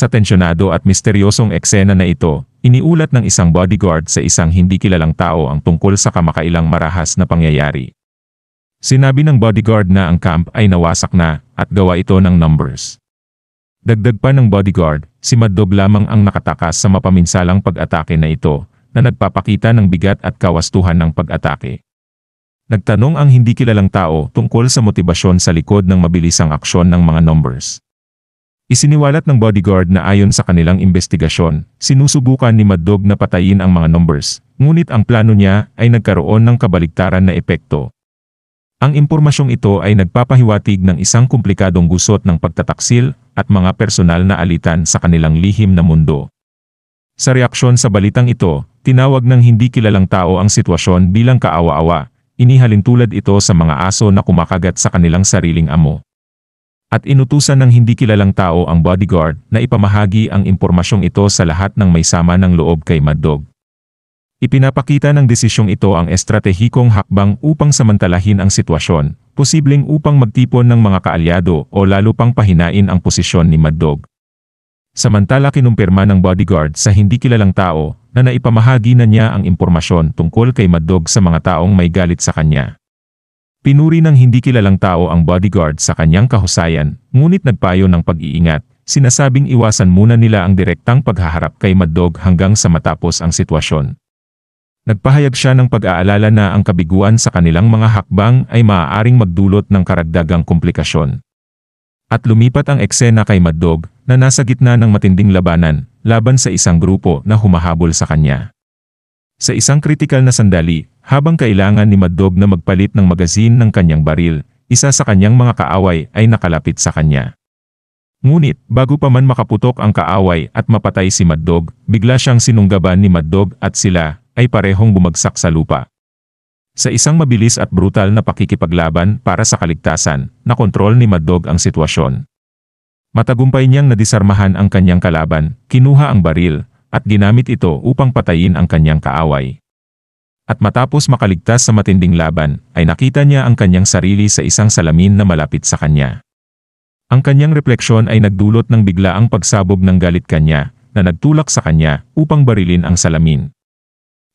Sa tensyonado at misteryosong eksena na ito, iniulat ng isang bodyguard sa isang hindi kilalang tao ang tungkol sa kamakailang marahas na pangyayari. Sinabi ng bodyguard na ang camp ay nawasak na at gawa ito ng numbers. Dagdag pa ng bodyguard, si Maddob lamang ang nakatakas sa mapaminsalang pag-atake na ito na nagpapakita ng bigat at kawastuhan ng pag-atake. Nagtanong ang hindi kilalang tao tungkol sa motibasyon sa likod ng mabilisang aksyon ng mga numbers. Isiniwalat ng bodyguard na ayon sa kanilang investigasyon, sinusubukan ni Maddog na patayin ang mga numbers, ngunit ang plano niya ay nagkaroon ng kabaligtaran na epekto. Ang impormasyong ito ay nagpapahiwatig ng isang komplikadong gusot ng pagtataksil at mga personal na alitan sa kanilang lihim na mundo. Sa reaksyon sa balitang ito, tinawag ng hindi kilalang tao ang sitwasyon bilang kaawa-awa, inihalintulad ito sa mga aso na kumakagat sa kanilang sariling amo at inutusan ng hindi kilalang tao ang bodyguard na ipamahagi ang impormasyong ito sa lahat ng may sama ng loob kay Mad Dog. Ipinapakita ng desisyong ito ang estratehikong hakbang upang samantalahin ang sitwasyon, posibleng upang magtipon ng mga kaalyado o lalo pang pahinain ang posisyon ni Mad Dog. Samantala kinumpirma ng bodyguard sa hindi kilalang tao na naipamahagi na niya ang impormasyon tungkol kay Mad Dog sa mga taong may galit sa kanya. Pinuri ng hindi kilalang tao ang bodyguard sa kanyang kahusayan, ngunit nagpayo ng pag-iingat, sinasabing iwasan muna nila ang direktang paghaharap kay Madog hanggang sa matapos ang sitwasyon. Nagpahayag siya ng pag-aalala na ang kabiguan sa kanilang mga hakbang ay maaaring magdulot ng karagdagang komplikasyon. At lumipat ang eksena kay Madog na nasa gitna ng matinding labanan laban sa isang grupo na humahabol sa kanya. Sa isang kritikal na sandali, habang kailangan ni Maddog na magpalit ng magazine ng kanyang baril, isa sa kanyang mga kaaway ay nakalapit sa kanya. Ngunit, bago pa man makaputok ang kaaway at mapatay si Maddog, bigla siyang sinunggaban ni Maddog at sila ay parehong bumagsak sa lupa. Sa isang mabilis at brutal na pakikipaglaban para sa kaligtasan, nakontrol ni Maddog ang sitwasyon. Matagumpay niyang nadisarmahan ang kanyang kalaban, kinuha ang baril, at ginamit ito upang patayin ang kanyang kaaway. At matapos makaligtas sa matinding laban, ay nakita niya ang kanyang sarili sa isang salamin na malapit sa kanya. Ang kanyang refleksyon ay nagdulot ng biglaang pagsabog ng galit kanya, na nagtulak sa kanya upang barilin ang salamin.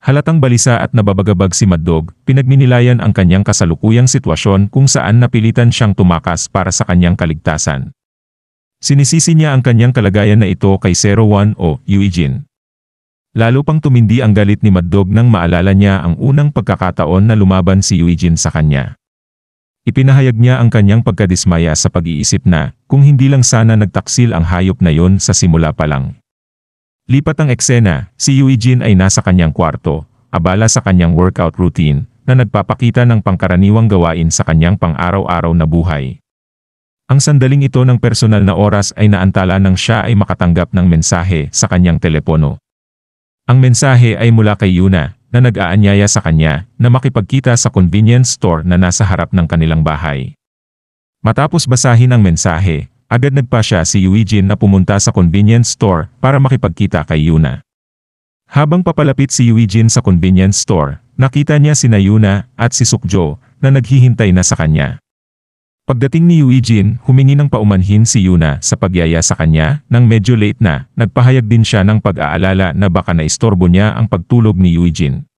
Halatang balisa at nababagabag si Maddog, pinagninilayan ang kanyang kasalukuyang sitwasyon kung saan napilitan siyang tumakas para sa kanyang kaligtasan. Sinisisi niya ang kanyang kalagayan na ito kay 01 o Eugene. Lalo pang tumindi ang galit ni Maddog nang maalala niya ang unang pagkakataon na lumaban si Eugene sa kanya. Ipinahayag niya ang kanyang pagkadismaya sa pag-iisip na kung hindi lang sana nagtaksil ang hayop na yon sa simula pa lang. Lipat ang eksena, si Eugene ay nasa kanyang kwarto, abala sa kanyang workout routine na nagpapakita ng pangkaraniwang gawain sa kanyang pang-araw-araw na buhay. Ang sandaling ito ng personal na oras ay naantala nang siya ay makatanggap ng mensahe sa kanyang telepono. Ang mensahe ay mula kay Yuna, na nag-aanyaya sa kanya na makipagkita sa convenience store na nasa harap ng kanilang bahay. Matapos basahin ang mensahe, agad nagpa siya si Eugene na pumunta sa convenience store para makipagkita kay Yuna. Habang papalapit si Eugene sa convenience store, nakita niya si Nayuna at si Sukjo na naghihintay na sa kanya. Pagdating ni Eugene, humingi ng paumanhin si Yuna sa pagyaya sa kanya, nang medyo late na, nagpahayag din siya ng pag-aalala na baka naistorbo niya ang pagtulog ni Eugene.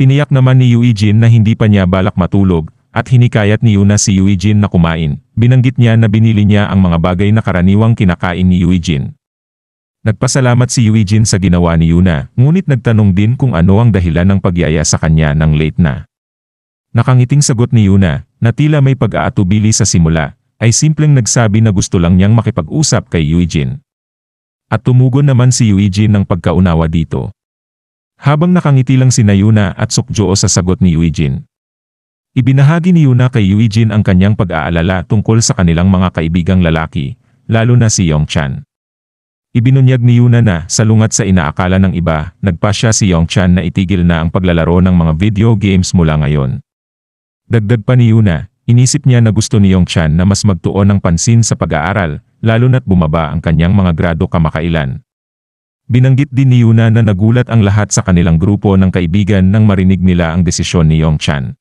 Tiniyak naman ni Eugene na hindi pa niya balak matulog, at hinikayat ni Yuna si Eugene na kumain. Binanggit niya na binili niya ang mga bagay na karaniwang kinakain ni Eugene. Nagpasalamat si Eugene sa ginawa ni Yuna, ngunit nagtanong din kung ano ang dahilan ng pagyaya sa kanya nang late na. Nakangiting sagot ni Yuna, na tila may pag-aatubili sa simula, ay simpleng nagsabi na gusto lang niyang makipag-usap kay Eugene. At tumugon naman si Eugene ng pagkaunawa dito. Habang nakangiti lang si Nayuna at Sukjoo sa sagot ni Eugene. Ibinahagi ni Yuna kay Eugene ang kanyang pag-aalala tungkol sa kanilang mga kaibigang lalaki, lalo na si Yongchan. Ibinunyag ni Yuna na, salungat sa inaakala ng iba, nagpa siya si Yongchan na itigil na ang paglalaro ng mga video games mula ngayon. Dagdag pa ni Yuna, inisip niya na gusto ni Yongchan na mas magtuon ng pansin sa pag-aaral, lalo na't bumaba ang kanyang mga grado kamakailan. Binanggit din ni Yuna na nagulat ang lahat sa kanilang grupo ng kaibigan nang marinig nila ang desisyon ni Yongchan.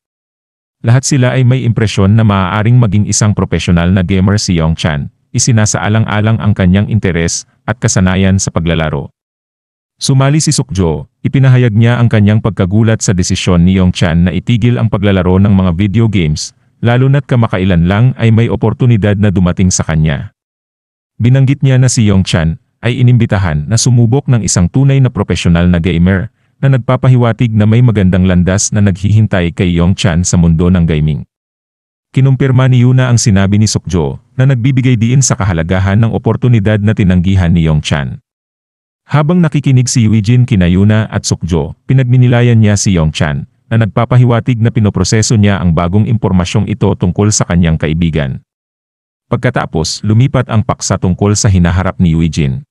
Lahat sila ay may impresyon na maaaring maging isang profesional na gamer si Yongchan, isinasaalang-alang ang kanyang interes at kasanayan sa paglalaro. Sumali si Sukjo, ipinahayag niya ang kanyang pagkagulat sa desisyon ni Yongchan na itigil ang paglalaro ng mga video games, lalo na't kamakailan lang ay may oportunidad na dumating sa kanya. Binanggit niya na si Yongchan ay inimbitahan na sumubok ng isang tunay na profesional na gamer na nagpapahiwatig na may magandang landas na naghihintay kay Yongchan sa mundo ng gaming. Kinumpirma ni Yuna ang sinabi ni Sokjo na nagbibigay diin sa kahalagahan ng oportunidad na tinanggihan ni Yongchan. Habang nakikinig si Eugene Kinayuna at Sukjo, pinagninilayan niya si Yongchan, na nagpapahiwatig na pinoproseso niya ang bagong impormasyong ito tungkol sa kanyang kaibigan. Pagkatapos, lumipat ang paksa tungkol sa hinaharap ni Eugene.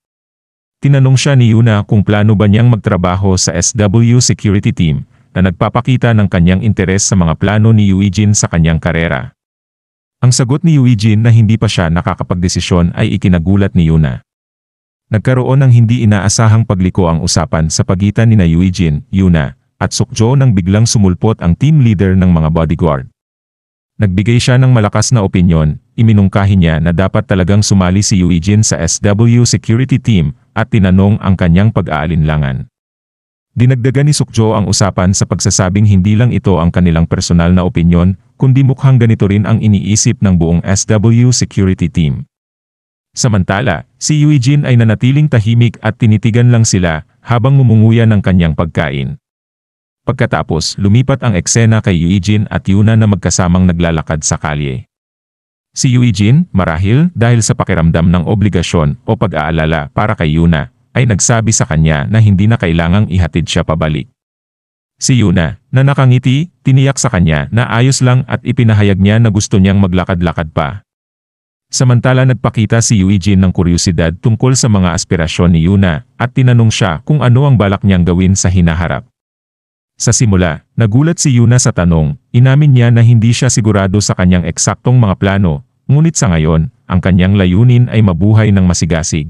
Tinanong siya ni Yuna kung plano ba niyang magtrabaho sa SW Security Team na nagpapakita ng kanyang interes sa mga plano ni Eugene sa kanyang karera. Ang sagot ni Eugene na hindi pa siya nakakapagdesisyon ay ikinagulat ni Yuna. Nagkaroon ng hindi inaasahang pagliko ang usapan sa pagitan ni na Eugene, Yuna, at Sukjo nang biglang sumulpot ang team leader ng mga bodyguard. Nagbigay siya ng malakas na opinyon, iminungkahi niya na dapat talagang sumali si Eugene sa SW security team at tinanong ang kanyang pag-aalinlangan. Dinagdagan ni Sukjo ang usapan sa pagsasabing hindi lang ito ang kanilang personal na opinyon, kundi mukhang ganito rin ang iniisip ng buong SW security team. Samantala, si Eugene ay nanatiling tahimik at tinitigan lang sila habang mumunguya ng kanyang pagkain. Pagkatapos, lumipat ang eksena kay Eugene at Yuna na magkasamang naglalakad sa kalye. Si Eugene, marahil dahil sa pakiramdam ng obligasyon o pag-aalala para kay Yuna, ay nagsabi sa kanya na hindi na kailangang ihatid siya pabalik. Si Yuna, na nakangiti, tiniyak sa kanya na ayos lang at ipinahayag niya na gusto niyang maglakad-lakad pa. Samantala nagpakita si Eugene ng kuryosidad tungkol sa mga aspirasyon ni Yuna, at tinanong siya kung ano ang balak niyang gawin sa hinaharap. Sa simula, nagulat si Yuna sa tanong, inamin niya na hindi siya sigurado sa kanyang eksaktong mga plano, ngunit sa ngayon, ang kanyang layunin ay mabuhay ng masigasig.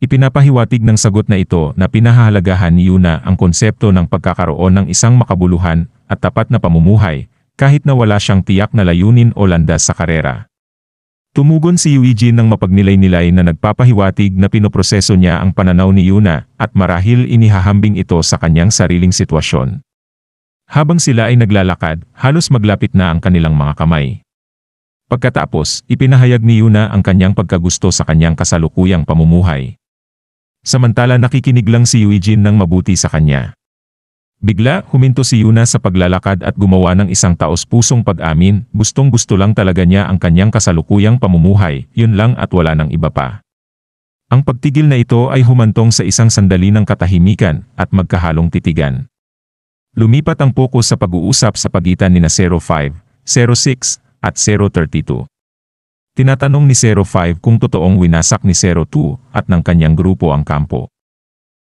Ipinapahiwatig ng sagot na ito na pinahahalagahan ni Yuna ang konsepto ng pagkakaroon ng isang makabuluhan at tapat na pamumuhay, kahit na wala siyang tiyak na layunin o landas sa karera. Tumugon si Yuji ng mapagnilay-nilay na nagpapahiwatig na pinoproseso niya ang pananaw ni Yuna at marahil inihahambing ito sa kanyang sariling sitwasyon. Habang sila ay naglalakad, halos maglapit na ang kanilang mga kamay. Pagkatapos, ipinahayag ni Yuna ang kanyang pagkagusto sa kanyang kasalukuyang pamumuhay. Samantala nakikinig lang si Eugene ng mabuti sa kanya. Bigla, huminto si Yuna sa paglalakad at gumawa ng isang taos-pusong pag-amin, gustong-gusto lang talaga niya ang kanyang kasalukuyang pamumuhay, yun lang at wala ng iba pa. Ang pagtigil na ito ay humantong sa isang sandali ng katahimikan at magkahalong titigan. Lumipat ang pokus sa pag-uusap sa pagitan ni na 05, 06, at 032. Tinatanong ni 05 kung totoong winasak ni 02 at ng kanyang grupo ang kampo.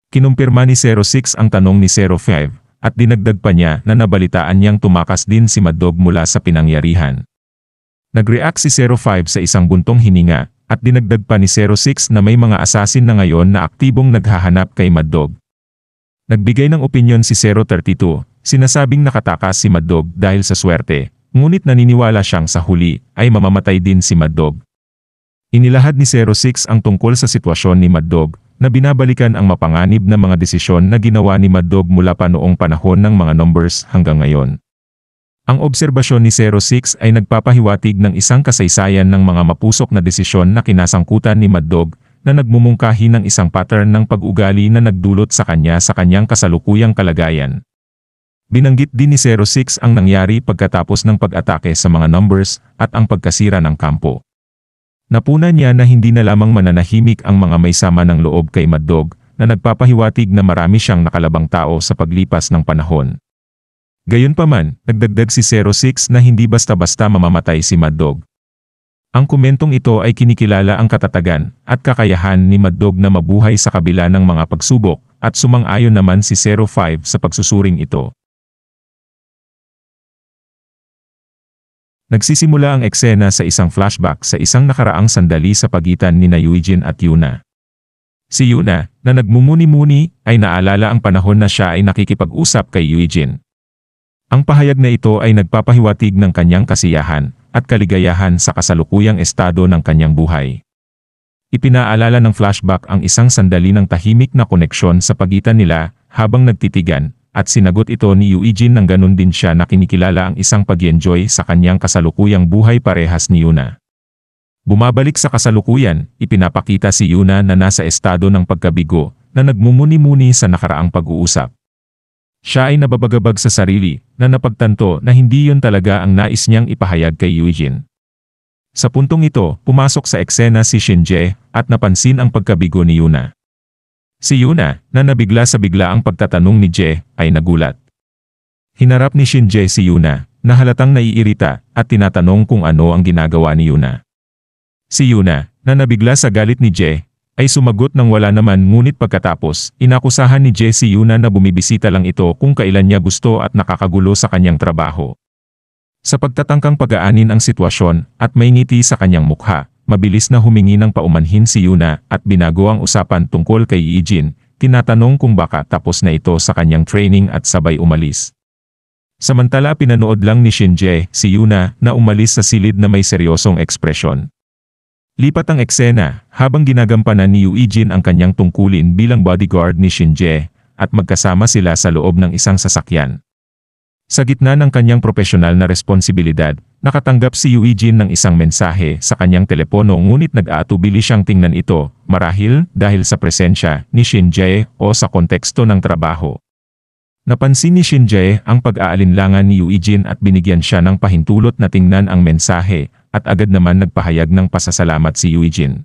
Kinumpirma ni 06 ang tanong ni 05, at dinagdag pa niya na nabalitaan niyang tumakas din si Madob mula sa pinangyarihan. Nag-react si 05 sa isang buntong hininga, at dinagdag pa ni 06 na may mga asasin na ngayon na aktibong naghahanap kay Madob. Nagbigay ng opinyon si 032, sinasabing nakatakas si Madob dahil sa swerte, ngunit naniniwala siyang sa huli, ay mamamatay din si Madob. Inilahad ni 06 ang tungkol sa sitwasyon ni Madob, na binabalikan ang mapanganib na mga desisyon na ginawa ni Maddog mula pa noong panahon ng mga numbers hanggang ngayon. Ang obserbasyon ni 06 ay nagpapahiwatig ng isang kasaysayan ng mga mapusok na desisyon na kinasangkutan ni Maddog na nagmumungkahi ng isang pattern ng pag-ugali na nagdulot sa kanya sa kanyang kasalukuyang kalagayan. Binanggit din ni 06 ang nangyari pagkatapos ng pag-atake sa mga numbers at ang pagkasira ng kampo. Napunan niya na hindi na lamang mananahimik ang mga may sama ng loob kay Mad Dog, na nagpapahiwatig na marami siyang nakalabang tao sa paglipas ng panahon. Gayunpaman, nagdagdag si 06 na hindi basta-basta mamamatay si Mad Dog. Ang komentong ito ay kinikilala ang katatagan at kakayahan ni Mad Dog na mabuhay sa kabila ng mga pagsubok at sumang-ayon naman si 05 sa pagsusuring ito. Nagsisimula ang eksena sa isang flashback sa isang nakaraang sandali sa pagitan ni na Eugene at Yuna. Si Yuna, na nagmumuni-muni, ay naalala ang panahon na siya ay nakikipag-usap kay Eugene. Ang pahayag na ito ay nagpapahiwatig ng kanyang kasiyahan at kaligayahan sa kasalukuyang estado ng kanyang buhay. Ipinaalala ng flashback ang isang sandali ng tahimik na koneksyon sa pagitan nila habang nagtitigan at sinagot ito ni Eugene nang ganun din siya na kinikilala ang isang pag-enjoy sa kanyang kasalukuyang buhay parehas ni Yuna. Bumabalik sa kasalukuyan, ipinapakita si Yuna na nasa estado ng pagkabigo na nagmumuni-muni sa nakaraang pag-uusap. Siya ay nababagabag sa sarili na napagtanto na hindi yon talaga ang nais niyang ipahayag kay Eugene. Sa puntong ito, pumasok sa eksena si Shinje at napansin ang pagkabigo ni Yuna. Si Yuna, na nabigla sa bigla ang pagtatanong ni Je, ay nagulat. Hinarap ni Shin Shinje si Yuna, na halatang naiirita, at tinatanong kung ano ang ginagawa ni Yuna. Si Yuna, na nabigla sa galit ni Je, ay sumagot nang wala naman ngunit pagkatapos, inakusahan ni Je si Yuna na bumibisita lang ito kung kailan niya gusto at nakakagulo sa kanyang trabaho. Sa pagtatangkang pagaanin ang sitwasyon at may ngiti sa kanyang mukha, mabilis na humingi ng paumanhin si Yuna at binago ang usapan tungkol kay Yijin, tinatanong kung baka tapos na ito sa kanyang training at sabay umalis. Samantala pinanood lang ni Shinje si Yuna na umalis sa silid na may seryosong ekspresyon. Lipat ang eksena habang ginagampanan ni Yuijin ang kanyang tungkulin bilang bodyguard ni Shinje at magkasama sila sa loob ng isang sasakyan. Sa gitna ng kanyang propesyonal na responsibilidad, Nakatanggap si Eugene ng isang mensahe sa kanyang telepono ngunit nag-aatubili siyang tingnan ito, marahil dahil sa presensya ni Shinjae o sa konteksto ng trabaho. Napansin ni Shinjae ang pag-aalinlangan ni Eugene at binigyan siya ng pahintulot na tingnan ang mensahe at agad naman nagpahayag ng pasasalamat si Eugene.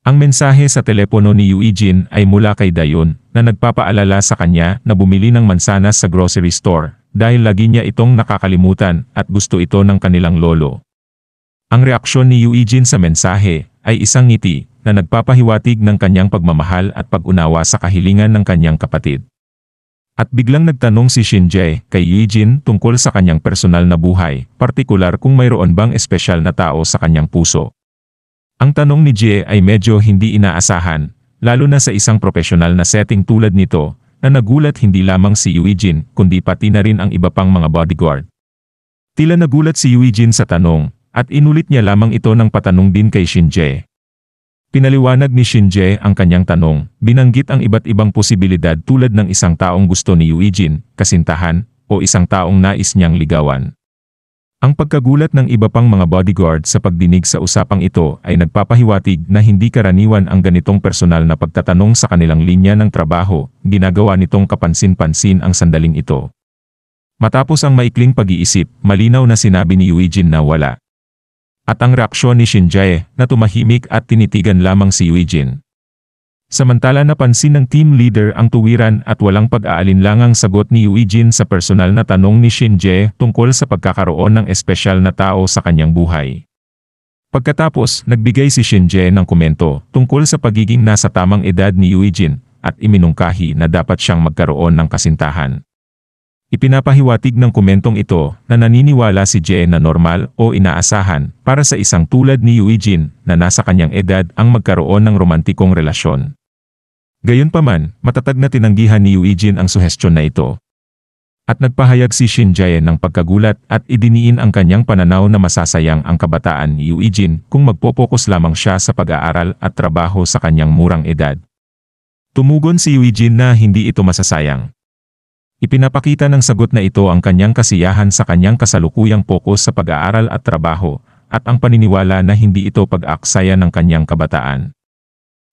Ang mensahe sa telepono ni Eugene ay mula kay Dayon, na nagpapaalala sa kanya na bumili ng mansanas sa grocery store, dahil lagi niya itong nakakalimutan at gusto ito ng kanilang lolo. Ang reaksyon ni Eugene sa mensahe ay isang ngiti na nagpapahiwatig ng kanyang pagmamahal at pag-unawa sa kahilingan ng kanyang kapatid. At biglang nagtanong si Shinje kay Eugene tungkol sa kanyang personal na buhay, partikular kung mayroon bang espesyal na tao sa kanyang puso. Ang tanong ni Jie ay medyo hindi inaasahan, lalo na sa isang profesional na setting tulad nito, na nagulat hindi lamang si Eugene, kundi pati na rin ang iba pang mga bodyguard. Tila nagulat si Eugene sa tanong, at inulit niya lamang ito ng patanong din kay Shinje. Pinaliwanag ni Shinje ang kanyang tanong, binanggit ang iba't ibang posibilidad tulad ng isang taong gusto ni Eugene, kasintahan, o isang taong nais niyang ligawan. Ang pagkagulat ng iba pang mga bodyguard sa pagdinig sa usapang ito ay nagpapahiwatig na hindi karaniwan ang ganitong personal na pagtatanong sa kanilang linya ng trabaho, ginagawa nitong kapansin-pansin ang sandaling ito. Matapos ang maikling pag-iisip, malinaw na sinabi ni Yuijin na wala. At ang reaksyon ni Shinjae na tumahimik at tinitigan lamang si Yuijin. Samantala napansin ng team leader ang tuwiran at walang pag-aalinlangang sagot ni Eugene sa personal na tanong ni Shinje tungkol sa pagkakaroon ng espesyal na tao sa kanyang buhay. Pagkatapos, nagbigay si Shinje ng komento tungkol sa pagiging nasa tamang edad ni Eugene at iminungkahi na dapat siyang magkaroon ng kasintahan. Ipinapahiwatig ng komentong ito na naniniwala si Jay na normal o inaasahan para sa isang tulad ni Eugene na nasa kanyang edad ang magkaroon ng romantikong relasyon. Gayunpaman, matatag na tinanggihan ni Eugene ang suhestyon na ito. At nagpahayag si Shin Jae ng pagkagulat at idiniin ang kanyang pananaw na masasayang ang kabataan ni Eugene kung magpo-focus lamang siya sa pag-aaral at trabaho sa kanyang murang edad. Tumugon si Eugene na hindi ito masasayang. Ipinapakita ng sagot na ito ang kanyang kasiyahan sa kanyang kasalukuyang pokus sa pag-aaral at trabaho, at ang paniniwala na hindi ito pag-aksaya ng kanyang kabataan.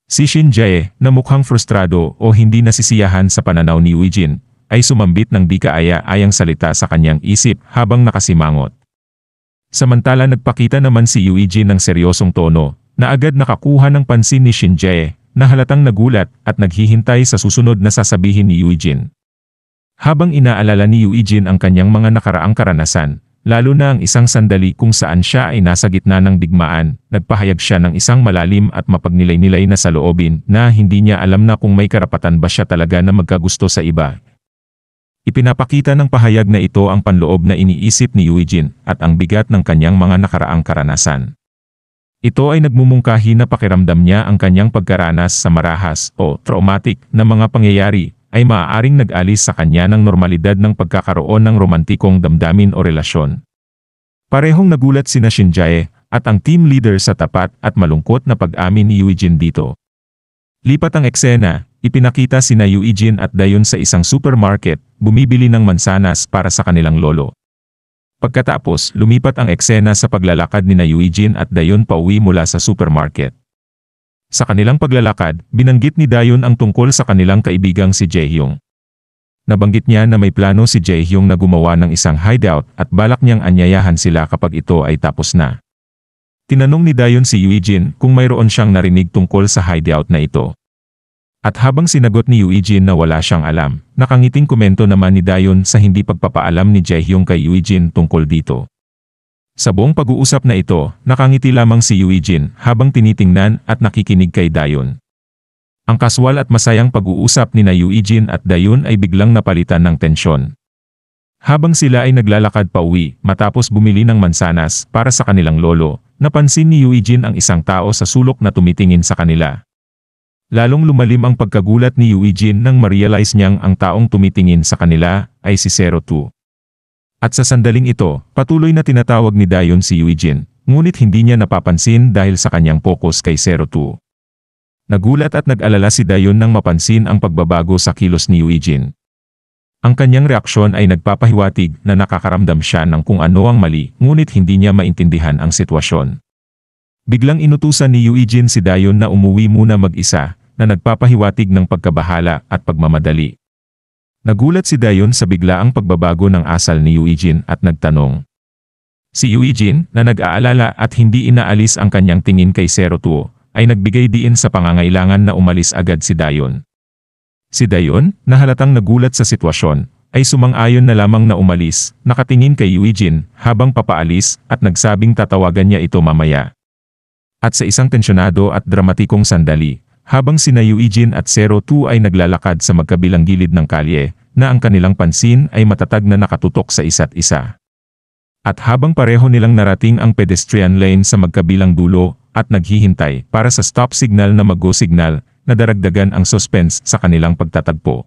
Si Shin Jae, na mukhang frustrado o hindi nasisiyahan sa pananaw ni Wijin, ay sumambit ng di kaaya-ayang salita sa kanyang isip habang nakasimangot. Samantala nagpakita naman si Yuiji ng seryosong tono, na agad nakakuha ng pansin ni Shin Jae, na halatang nagulat at naghihintay sa susunod na sasabihin ni Yuijin. Habang inaalala ni Yuijin ang kanyang mga nakaraang karanasan, lalo na ang isang sandali kung saan siya ay nasa gitna ng digmaan, nagpahayag siya ng isang malalim at mapagnilay-nilay na saloobin na hindi niya alam na kung may karapatan ba siya talaga na magkagusto sa iba. Ipinapakita ng pahayag na ito ang panloob na iniisip ni Eugene at ang bigat ng kanyang mga nakaraang karanasan. Ito ay nagmumungkahi na pakiramdam niya ang kanyang pagkaranas sa marahas o traumatic na mga pangyayari ay maaaring nag-alis sa kanya ng normalidad ng pagkakaroon ng romantikong damdamin o relasyon. Parehong nagulat sina Shinjae at ang team leader sa tapat at malungkot na pag-amin ni Eugene dito. Lipat ang eksena, ipinakita sina Eugene at Dayon sa isang supermarket, bumibili ng mansanas para sa kanilang lolo. Pagkatapos, lumipat ang eksena sa paglalakad ni na Eugene at Dayon pauwi mula sa supermarket. Sa kanilang paglalakad, binanggit ni Dayon ang tungkol sa kanilang kaibigang si Jaehyung. Nabanggit niya na may plano si Jaehyung na gumawa ng isang hideout at balak niyang anyayahan sila kapag ito ay tapos na. Tinanong ni Dayon si Eugene kung mayroon siyang narinig tungkol sa hideout na ito. At habang sinagot ni Eugene na wala siyang alam, nakangiting komento naman ni Dayon sa hindi pagpapaalam ni Jaehyung kay Eugene tungkol dito. Sa buong pag-uusap na ito, nakangiti lamang si Yuijin habang tinitingnan at nakikinig kay Dayon. Ang kaswal at masayang pag-uusap ni na Yuijin at Dayon ay biglang napalitan ng tensyon. Habang sila ay naglalakad pa uwi, matapos bumili ng mansanas para sa kanilang lolo, napansin ni Yuijin ang isang tao sa sulok na tumitingin sa kanila. Lalong lumalim ang pagkagulat ni Yuijin nang ma-realize niyang ang taong tumitingin sa kanila ay si Zero Two. At sa sandaling ito, patuloy na tinatawag ni Dayon si Eugene, ngunit hindi niya napapansin dahil sa kanyang focus kay 02. Nagulat at nag-alala si Dayon nang mapansin ang pagbabago sa kilos ni Eugene. Ang kanyang reaksyon ay nagpapahiwatig na nakakaramdam siya ng kung ano ang mali, ngunit hindi niya maintindihan ang sitwasyon. Biglang inutusan ni Eugene si Dayon na umuwi muna mag-isa, na nagpapahiwatig ng pagkabahala at pagmamadali. Nagulat si Dayon sa biglaang pagbabago ng asal ni Yuijin at nagtanong. Si Yuijin, na nag-aalala at hindi inaalis ang kanyang tingin kay Serotuo, ay nagbigay diin sa pangangailangan na umalis agad si Dayon. Si Dayon, na halatang nagulat sa sitwasyon, ay sumang-ayon na lamang na umalis, nakatingin kay Yuijin habang papaalis at nagsabing tatawagan niya ito mamaya. At sa isang tensyonado at dramatikong sandali, habang sina Yuijin at Zero 2 ay naglalakad sa magkabilang gilid ng kalye, na ang kanilang pansin ay matatag na nakatutok sa isa't isa. At habang pareho nilang narating ang pedestrian lane sa magkabilang dulo at naghihintay para sa stop signal na mag-go-signal, nadaragdagan ang suspense sa kanilang pagtatagpo.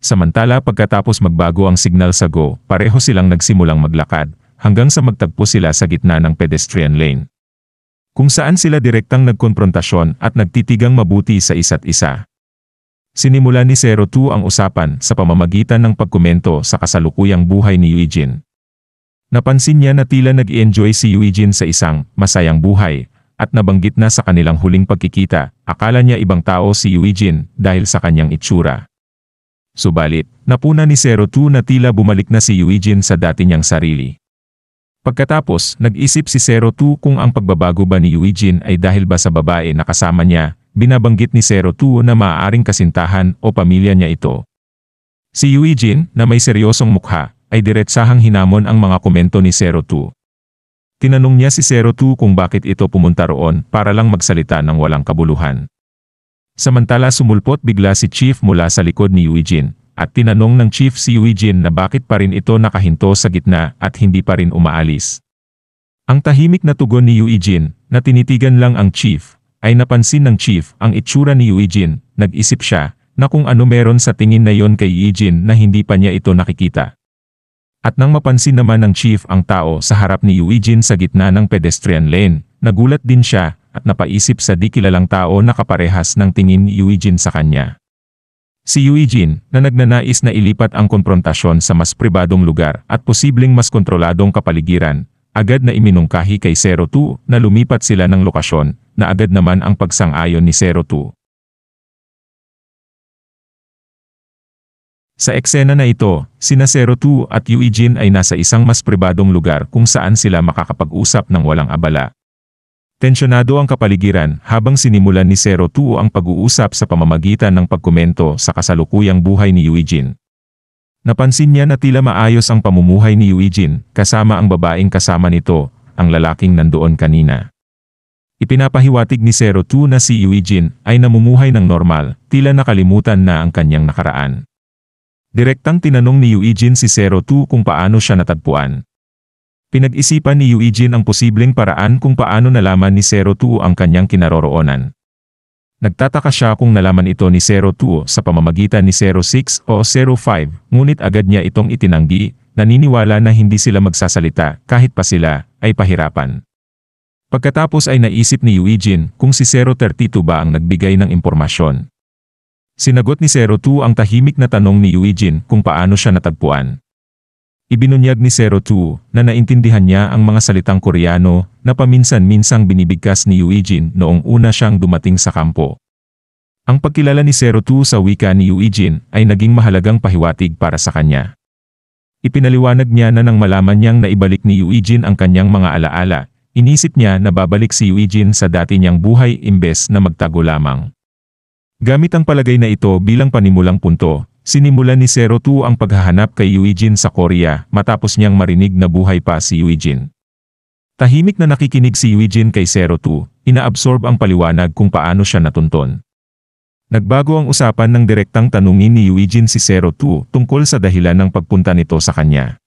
Samantala pagkatapos magbago ang signal sa go, pareho silang nagsimulang maglakad, hanggang sa magtagpo sila sa gitna ng pedestrian lane. Kung saan sila direktang nagkonfrontasyon at nagtitigang mabuti sa isa't isa. Sinimula ni 02 ang usapan sa pamamagitan ng pagkomento sa kasalukuyang buhay ni Eugene. Napansin niya na tila nag-enjoy si Eugene sa isang masayang buhay at nabanggit na sa kanilang huling pagkikita, akala niya ibang tao si Eugene dahil sa kanyang itsura. Subalit, napuna ni 02 na tila bumalik na si Eugene sa dati niyang sarili. Pagkatapos, nag-isip si 02 kung ang pagbabago ba ni Eugene ay dahil ba sa babae na kasama niya binabanggit ni 02 na maaaring kasintahan o pamilya niya ito. Si Eugene, na may seryosong mukha, ay diretsahang hinamon ang mga komento ni 02. Tinanong niya si 02 kung bakit ito pumunta roon para lang magsalita ng walang kabuluhan. Samantala sumulpot bigla si Chief mula sa likod ni Eugene, at tinanong ng chief si Eugene na bakit pa rin ito nakahinto sa gitna at hindi pa rin umaalis. Ang tahimik na tugon ni Eugene, na tinitigan lang ang chief, ay napansin ng chief ang itsura ni Eugene, nag-isip siya, na kung ano meron sa tingin na yon kay Eugene na hindi pa niya ito nakikita. At nang mapansin naman ng chief ang tao sa harap ni Eugene sa gitna ng pedestrian lane, nagulat din siya at napaisip sa di kilalang tao na kaparehas ng tingin ni Eugene sa kanya. Si Eugene, na nagnanais na ilipat ang konfrontasyon sa mas pribadong lugar at posibleng mas kontroladong kapaligiran, agad na iminungkahi kay 02 na lumipat sila ng lokasyon, na agad naman ang pagsang-ayon ni 02. Sa eksena na ito, sina 02 at Eugene ay nasa isang mas pribadong lugar kung saan sila makakapag-usap ng walang abala. Tensyonado ang kapaligiran habang sinimulan ni 02 ang pag-uusap sa pamamagitan ng pagkomento sa kasalukuyang buhay ni Eugene. Napansin niya na tila maayos ang pamumuhay ni Eugene, kasama ang babaeng kasama nito, ang lalaking nandoon kanina. Ipinapahiwatig ni Zero Two na si Eugene ay namumuhay ng normal, tila nakalimutan na ang kanyang nakaraan. Direktang tinanong ni Eugene si Zero Two kung paano siya natagpuan. Pinag-isipan ni Eugene ang posibleng paraan kung paano nalaman ni Zero Two ang kanyang kinaroroonan. Nagtataka siya kung nalaman ito ni 02 sa pamamagitan ni 06 o 05, ngunit agad niya itong itinanggi, naniniwala na hindi sila magsasalita kahit pa sila ay pahirapan. Pagkatapos ay naisip ni Eugene kung si 032 ba ang nagbigay ng impormasyon. Sinagot ni 02 ang tahimik na tanong ni Eugene kung paano siya natagpuan. Ibinunyag ni Zero Two na naintindihan niya ang mga salitang Koreano na paminsan-minsang binibigkas ni Eugene noong una siyang dumating sa kampo. Ang pagkilala ni Zero Two sa wika ni Eugene ay naging mahalagang pahiwatig para sa kanya. Ipinaliwanag niya na nang malaman niyang naibalik ni Eugene ang kanyang mga alaala, inisip niya na babalik si Eugene sa dati niyang buhay imbes na magtago lamang. Gamit ang palagay na ito bilang panimulang punto, Sinimulan ni Zero Two ang paghahanap kay Eugene sa Korea matapos niyang marinig na buhay pa si Eugene. Tahimik na nakikinig si Eugene kay Zero Two, inaabsorb ang paliwanag kung paano siya natunton. Nagbago ang usapan ng direktang tanungin ni Eugene si Zero Two tungkol sa dahilan ng pagpunta nito sa kanya.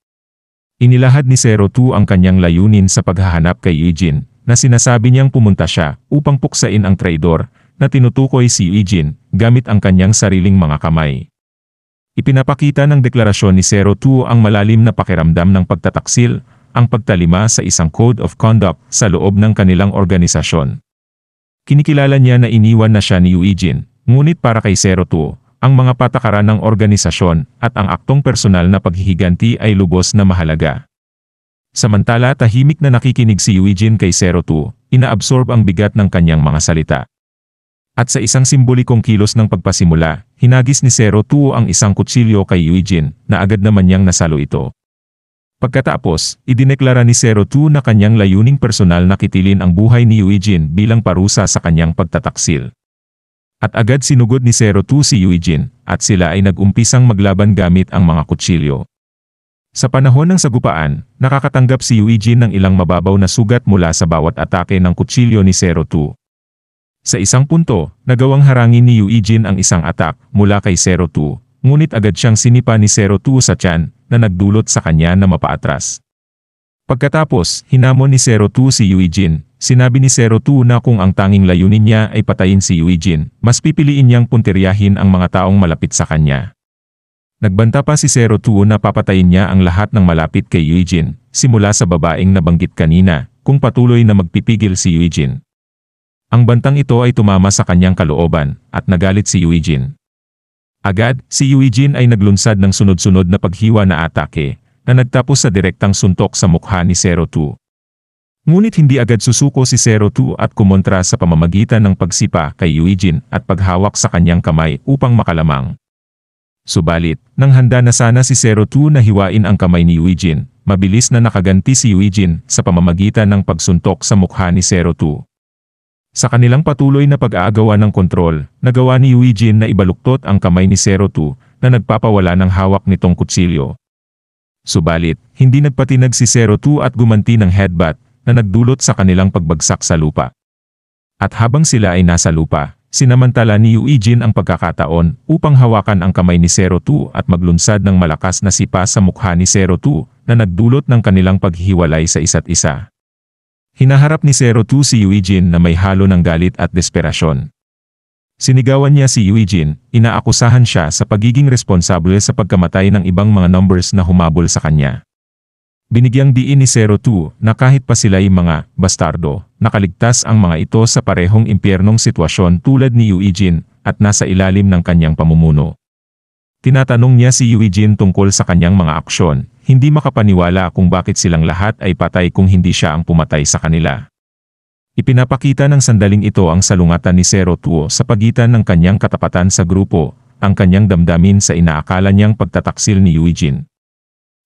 Inilahad ni Zero Two ang kanyang layunin sa paghahanap kay Eugene, na sinasabi niyang pumunta siya upang puksain ang traidor na tinutukoy si Eugene gamit ang kanyang sariling mga kamay. Ipinapakita ng deklarasyon ni 02 ang malalim na pakiramdam ng pagtataksil, ang pagtalima sa isang code of conduct sa loob ng kanilang organisasyon. Kinikilala niya na iniwan na siya ni Eugene, ngunit para kay 02, ang mga patakaran ng organisasyon at ang aktong personal na paghihiganti ay lubos na mahalaga. Samantala tahimik na nakikinig si Eugene kay 02, inaabsorb ang bigat ng kanyang mga salita. At sa isang simbolikong kilos ng pagpasimula, hinagis ni Zero Tuo ang isang kutsilyo kay Eugene, na agad naman niyang nasalo ito. Pagkatapos, idineklara ni Zero Two na kanyang layuning personal na kitilin ang buhay ni Eugene bilang parusa sa kanyang pagtataksil. At agad sinugod ni Zero Two si Eugene, at sila ay nag-umpisang maglaban gamit ang mga kutsilyo. Sa panahon ng sagupaan, nakakatanggap si Eugene ng ilang mababaw na sugat mula sa bawat atake ng kutsilyo ni Zero Two. Sa isang punto, nagawang harangin ni Yuijin ang isang atak mula kay Zero Two, ngunit agad siyang sinipa ni Zero Two sa tiyan na nagdulot sa kanya na mapaatras. Pagkatapos, hinamon ni Zero Two si Yuijin. Sinabi ni Zero Two na kung ang tanging layunin niya ay patayin si Yuijin, mas pipiliin niyang punteriyahin ang mga taong malapit sa kanya. Nagbanta pa si Zero Two na papatayin niya ang lahat ng malapit kay Eugene, simula sa babaeng nabanggit kanina, kung patuloy na magpipigil si Eugene. Ang bantang ito ay tumama sa kanyang kalooban, at nagalit si Eugene. Agad, si Eugene ay naglunsad ng sunod-sunod na paghiwa na atake, na nagtapos sa direktang suntok sa mukha ni Zero Two. Ngunit hindi agad susuko si Zero Two at kumontra sa pamamagitan ng pagsipa kay Eugene at paghawak sa kanyang kamay upang makalamang. Subalit, nang handa na sana si Zero Two na hiwain ang kamay ni Eugene, mabilis na nakaganti si Eugene sa pamamagitan ng pagsuntok sa mukha ni Zero Two. Sa kanilang patuloy na pag-aagawan ng kontrol, nagawa ni Eugene na ibaluktot ang kamay ni Zero Two na nagpapawala ng hawak nitong kutsilyo. Subalit, hindi nagpatinag si Zero Two at gumanti ng headbutt na nagdulot sa kanilang pagbagsak sa lupa. At habang sila ay nasa lupa, sinamantala ni Eugene ang pagkakataon upang hawakan ang kamay ni Zero Two at maglunsad ng malakas na sipa sa mukha ni Zero Two na nagdulot ng kanilang paghiwalay sa isa't isa. Hinaharap ni 02 si Eugene na may halo ng galit at desperasyon. Sinigawan niya si Eugene, inaakusahan siya sa pagiging responsable sa pagkamatay ng ibang mga numbers na humabol sa kanya. Binigyang diin ni 02 Two na kahit pa sila'y mga bastardo, nakaligtas ang mga ito sa parehong impyernong sitwasyon tulad ni Eugene at nasa ilalim ng kanyang pamumuno. Tinatanong niya si Eugene tungkol sa kanyang mga aksyon, hindi makapaniwala kung bakit silang lahat ay patay kung hindi siya ang pumatay sa kanila. Ipinapakita ng sandaling ito ang salungatan ni Zero Tuo sa pagitan ng kanyang katapatan sa grupo, ang kanyang damdamin sa inaakala niyang pagtataksil ni Yuijin.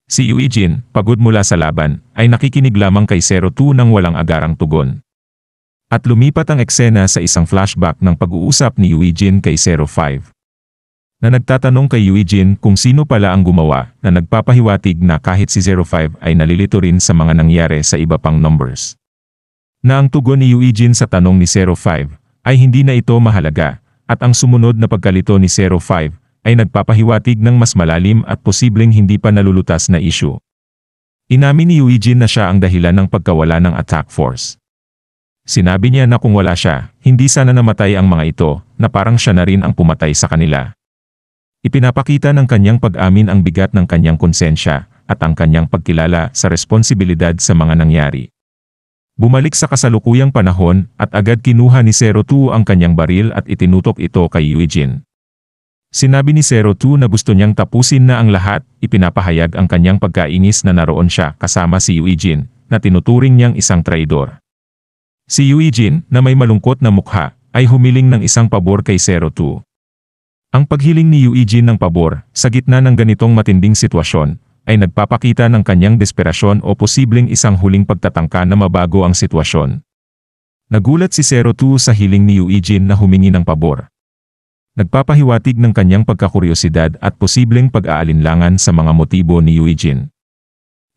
Si Yuijin, pagod mula sa laban, ay nakikinig lamang kay Zero Tuo ng walang agarang tugon. At lumipat ang eksena sa isang flashback ng pag-uusap ni Yuijin kay Zero Five na nagtatanong kay Eugene kung sino pala ang gumawa na nagpapahiwatig na kahit si 05 ay nalilito rin sa mga nangyari sa iba pang numbers. Na ang tugon ni Eugene sa tanong ni 05 ay hindi na ito mahalaga at ang sumunod na pagkalito ni 05 ay nagpapahiwatig ng mas malalim at posibleng hindi pa nalulutas na issue. Inamin ni Eugene na siya ang dahilan ng pagkawala ng attack force. Sinabi niya na kung wala siya, hindi sana namatay ang mga ito, na parang siya na rin ang pumatay sa kanila. Ipinapakita ng kanyang pag-amin ang bigat ng kanyang konsensya at ang kanyang pagkilala sa responsibilidad sa mga nangyari. Bumalik sa kasalukuyang panahon at agad kinuha ni Zero Two ang kanyang baril at itinutok ito kay Eugene. Sinabi ni Zero Two na gusto niyang tapusin na ang lahat, ipinapahayag ang kanyang pagkainis na naroon siya kasama si Eugene na tinuturing niyang isang traidor. Si Eugene, na may malungkot na mukha, ay humiling ng isang pabor kay Zero Two. Ang paghiling ni Yuijin ng pabor, sa gitna ng ganitong matinding sitwasyon, ay nagpapakita ng kanyang desperasyon o posibleng isang huling pagtatangka na mabago ang sitwasyon. Nagulat si Zero Two sa hiling ni Yuijin na humingi ng pabor. Nagpapahiwatig ng kanyang pagkakuryosidad at posibleng pag-aalinlangan sa mga motibo ni Yuijin.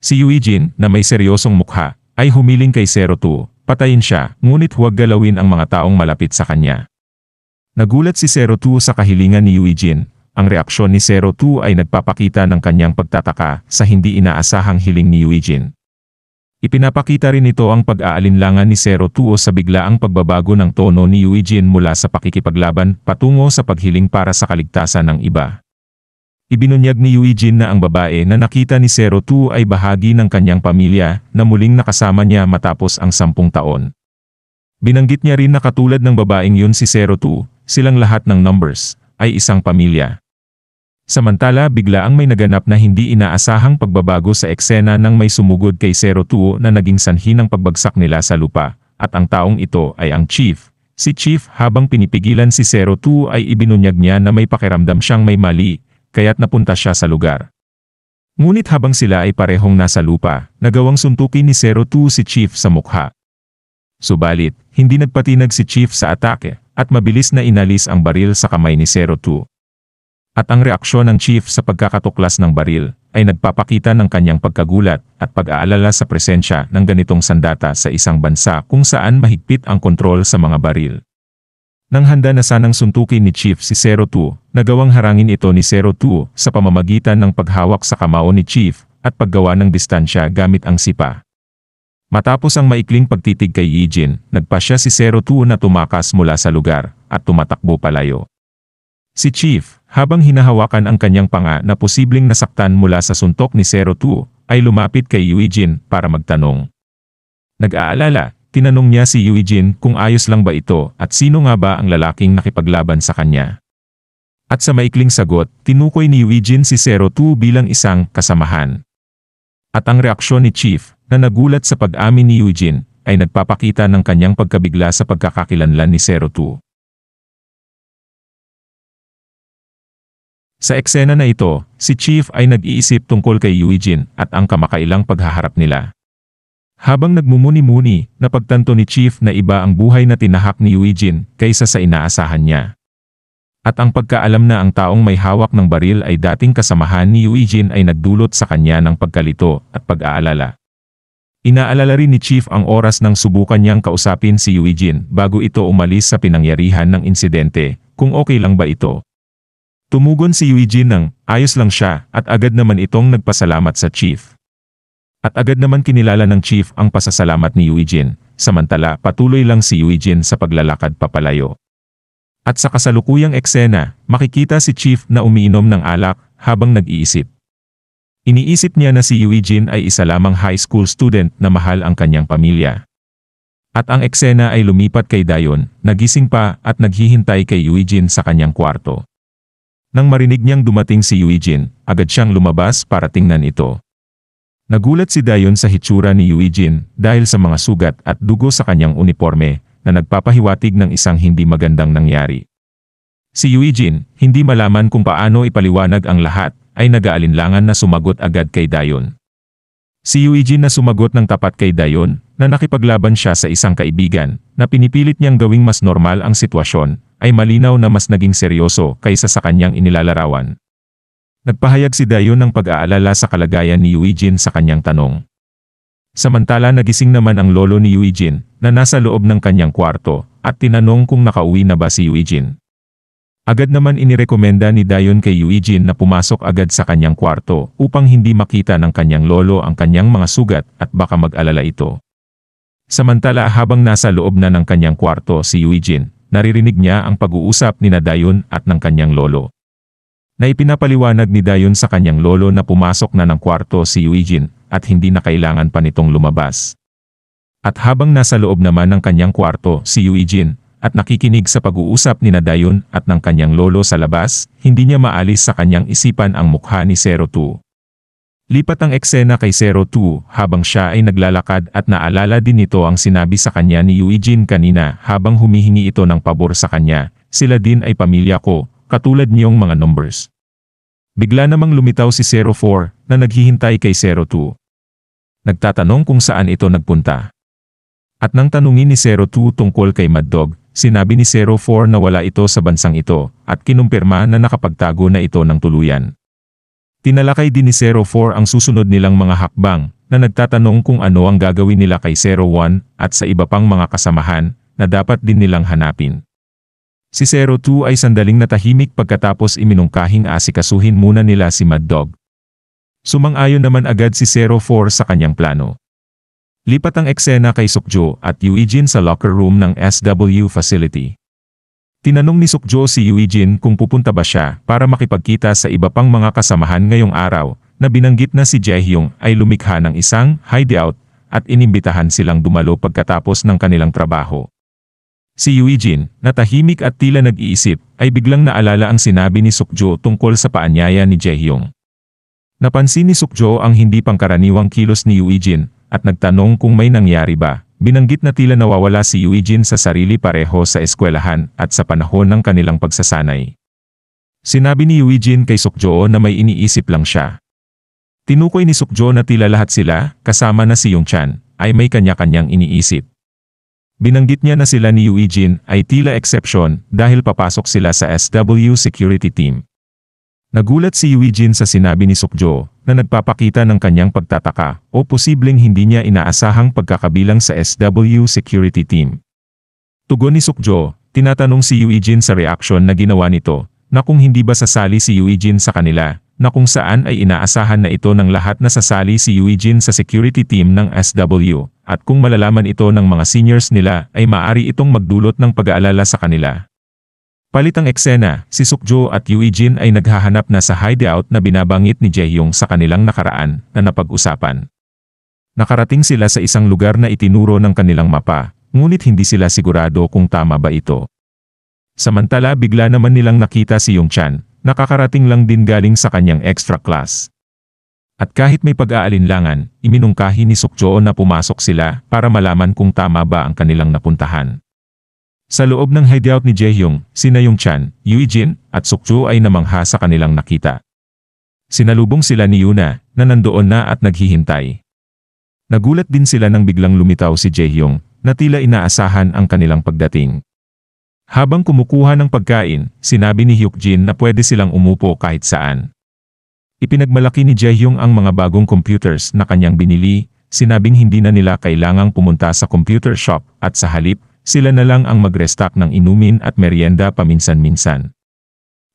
Si Yuijin, na may seryosong mukha, ay humiling kay Zero Two, patayin siya, ngunit huwag galawin ang mga taong malapit sa kanya. Nagulat si 02 sa kahilingan ni Yuijin. Ang reaksyon ni 02 ay nagpapakita ng kanyang pagtataka sa hindi inaasahang hiling ni Yuijin. Ipinapakita rin ito ang pag-aalinlangan ni 02 sa biglaang pagbabago ng tono ni Yuijin mula sa pakikipaglaban patungo sa paghiling para sa kaligtasan ng iba. Ibinunyag ni Yuijin na ang babae na nakita ni 02 ay bahagi ng kanyang pamilya na muling nakasama niya matapos ang sampung taon. Binanggit niya rin na katulad ng babaeng yun si 02, silang lahat ng numbers, ay isang pamilya. Samantala bigla ang may naganap na hindi inaasahang pagbabago sa eksena nang may sumugod kay 02 na naging sanhi ng pagbagsak nila sa lupa, at ang taong ito ay ang Chief. Si Chief habang pinipigilan si 02 ay ibinunyag niya na may pakiramdam siyang may mali, kaya't napunta siya sa lugar. Ngunit habang sila ay parehong nasa lupa, nagawang suntukin ni 02 si Chief sa mukha. Subalit, hindi nagpatinag si Chief sa atake, at mabilis na inalis ang baril sa kamay ni 02. At ang reaksyon ng chief sa pagkakatuklas ng baril ay nagpapakita ng kanyang pagkagulat at pag-aalala sa presensya ng ganitong sandata sa isang bansa kung saan mahigpit ang kontrol sa mga baril. Nang handa na sanang suntukin ni Chief si 02, nagawang harangin ito ni 02 sa pamamagitan ng paghawak sa kamao ni Chief at paggawa ng distansya gamit ang sipa. Matapos ang maikling pagtitig kay Ijin, nagpa siya si 02 na tumakas mula sa lugar, at tumatakbo palayo. Si Chief, habang hinahawakan ang kanyang panga na posibleng nasaktan mula sa suntok ni 02, ay lumapit kay Eugene para magtanong. Nag-aalala, tinanong niya si Eugene kung ayos lang ba ito at sino nga ba ang lalaking nakipaglaban sa kanya. At sa maikling sagot, tinukoy ni Eugene si 02 bilang isang kasamahan. At ang reaksyon ni Chief, na nagulat sa pag-amin ni Eugene, ay nagpapakita ng kanyang pagkabigla sa pagkakakilanlan ni 02. Sa eksena na ito, si Chief ay nag-iisip tungkol kay Eugene at ang kamakailang paghaharap nila. Habang nagmumuni-muni, napagtanto ni Chief na iba ang buhay na tinahak ni Eugene kaysa sa inaasahan niya. At ang pagkaalam na ang taong may hawak ng baril ay dating kasamahan ni Eugene ay nagdulot sa kanya ng pagkalito at pag-aalala. Inaalala rin ni Chief ang oras ng subukan niyang kausapin si Eugene bago ito umalis sa pinangyarihan ng insidente, kung okay lang ba ito. Tumugon si Eugene ng, ayos lang siya, at agad naman itong nagpasalamat sa Chief. At agad naman kinilala ng Chief ang pasasalamat ni Eugene, samantala patuloy lang si Eugene sa paglalakad papalayo. At sa kasalukuyang eksena, makikita si Chief na umiinom ng alak habang nag-iisip. Iniisip niya na si Eugene ay isa lamang high school student na mahal ang kanyang pamilya. At ang eksena ay lumipat kay Dayon, nagising pa at naghihintay kay Eugene sa kanyang kwarto. Nang marinig niyang dumating si Eugene, agad siyang lumabas para tingnan ito. Nagulat si Dayon sa hitsura ni Eugene dahil sa mga sugat at dugo sa kanyang uniforme na nagpapahiwatig ng isang hindi magandang nangyari. Si Yuijin, hindi malaman kung paano ipaliwanag ang lahat, ay nag-aalinlangan na sumagot agad kay Dayon. Si Yuijin na sumagot ng tapat kay Dayon, na nakipaglaban siya sa isang kaibigan, na pinipilit niyang gawing mas normal ang sitwasyon, ay malinaw na mas naging seryoso kaysa sa kanyang inilalarawan. Nagpahayag si Dayon ng pag-aalala sa kalagayan ni Yuijin sa kanyang tanong. Samantala nagising naman ang lolo ni Eugene, na nasa loob ng kanyang kwarto, at tinanong kung nakauwi na ba si Eugene. Agad naman inirekomenda ni Dayon kay Eugene na pumasok agad sa kanyang kwarto upang hindi makita ng kanyang lolo ang kanyang mga sugat at baka mag-alala ito. Samantala habang nasa loob na ng kanyang kwarto si Eugene, naririnig niya ang pag-uusap ni Dayon at ng kanyang lolo. Na ni Dayon sa kanyang lolo na pumasok na ng kwarto si Eugene at hindi na kailangan pa nitong lumabas. At habang nasa loob naman ng kanyang kwarto si Eugene at nakikinig sa pag-uusap ni Nadayon at ng kanyang lolo sa labas, hindi niya maalis sa kanyang isipan ang mukha ni Zero Two. Lipat ang eksena kay Zero Two habang siya ay naglalakad at naalala din nito ang sinabi sa kanya ni Eugene kanina habang humihingi ito ng pabor sa kanya, sila din ay pamilya ko, katulad niyong mga numbers. Bigla namang lumitaw si Zero Four na naghihintay kay Zero Two nagtatanong kung saan ito nagpunta. At nang tanungin ni 02 tungkol kay Mad Dog, sinabi ni 04 na wala ito sa bansang ito, at kinumpirma na nakapagtago na ito ng tuluyan. Tinalakay din ni 04 ang susunod nilang mga hakbang, na nagtatanong kung ano ang gagawin nila kay 01 at sa iba pang mga kasamahan, na dapat din nilang hanapin. Si 02 ay sandaling natahimik pagkatapos iminungkahing asikasuhin muna nila si Mad Dog. Sumang-ayon naman agad si 04 sa kanyang plano. Lipat ang eksena kay Sukjo at Eugene sa locker room ng SW facility. Tinanong ni Sukjo si Eugene kung pupunta ba siya para makipagkita sa iba pang mga kasamahan ngayong araw na binanggit na si Jaehyung ay lumikha ng isang hideout at inimbitahan silang dumalo pagkatapos ng kanilang trabaho. Si Eugene, na tahimik at tila nag-iisip, ay biglang naalala ang sinabi ni Sukjo tungkol sa paanyaya ni Jaehyung. Napansin ni Sukjo ang hindi pangkaraniwang kilos ni Yuijin, at nagtanong kung may nangyari ba. Binanggit na tila nawawala si Yuijin sa sarili pareho sa eskwelahan at sa panahon ng kanilang pagsasanay. Sinabi ni Yuijin kay Sukjo na may iniisip lang siya. Tinukoy ni Sukjo na tila lahat sila, kasama na si Yongchan, ay may kanya-kanyang iniisip. Binanggit niya na sila ni Yuijin ay tila exception dahil papasok sila sa SW security team. Nagulat si Eugene sa sinabi ni Sokjo, na nagpapakita ng kanyang pagtataka, o posibleng hindi niya inaasahang pagkakabilang sa SW security team. Tugon ni Sokjo, tinatanong si Eugene sa reaksyon na ginawa nito, na kung hindi ba sasali si Eugene sa kanila, na kung saan ay inaasahan na ito ng lahat na sasali si Eugene sa security team ng SW, at kung malalaman ito ng mga seniors nila ay maari itong magdulot ng pag-aalala sa kanila. Palitang eksena, si Sukjo at Yui Jin ay naghahanap na sa hideout na binabangit ni Jaehyung sa kanilang nakaraan na napag-usapan. Nakarating sila sa isang lugar na itinuro ng kanilang mapa, ngunit hindi sila sigurado kung tama ba ito. Samantala bigla naman nilang nakita si Yung Chan, nakakarating lang din galing sa kanyang extra class. At kahit may pag-aalinlangan, iminungkahi ni Sukjo na pumasok sila para malaman kung tama ba ang kanilang napuntahan. Sa loob ng hideout ni Jaehyung, sina Yung Chan, Yui Jin, at Sukju ay namangha sa kanilang nakita. Sinalubong sila ni Yuna, na nandoon na at naghihintay. Nagulat din sila nang biglang lumitaw si Jaehyung, na tila inaasahan ang kanilang pagdating. Habang kumukuha ng pagkain, sinabi ni Hyukjin na pwede silang umupo kahit saan. Ipinagmalaki ni Jaehyung ang mga bagong computers na kanyang binili, sinabing hindi na nila kailangang pumunta sa computer shop at sa halip sila na lang ang mag-restock ng inumin at merienda paminsan-minsan.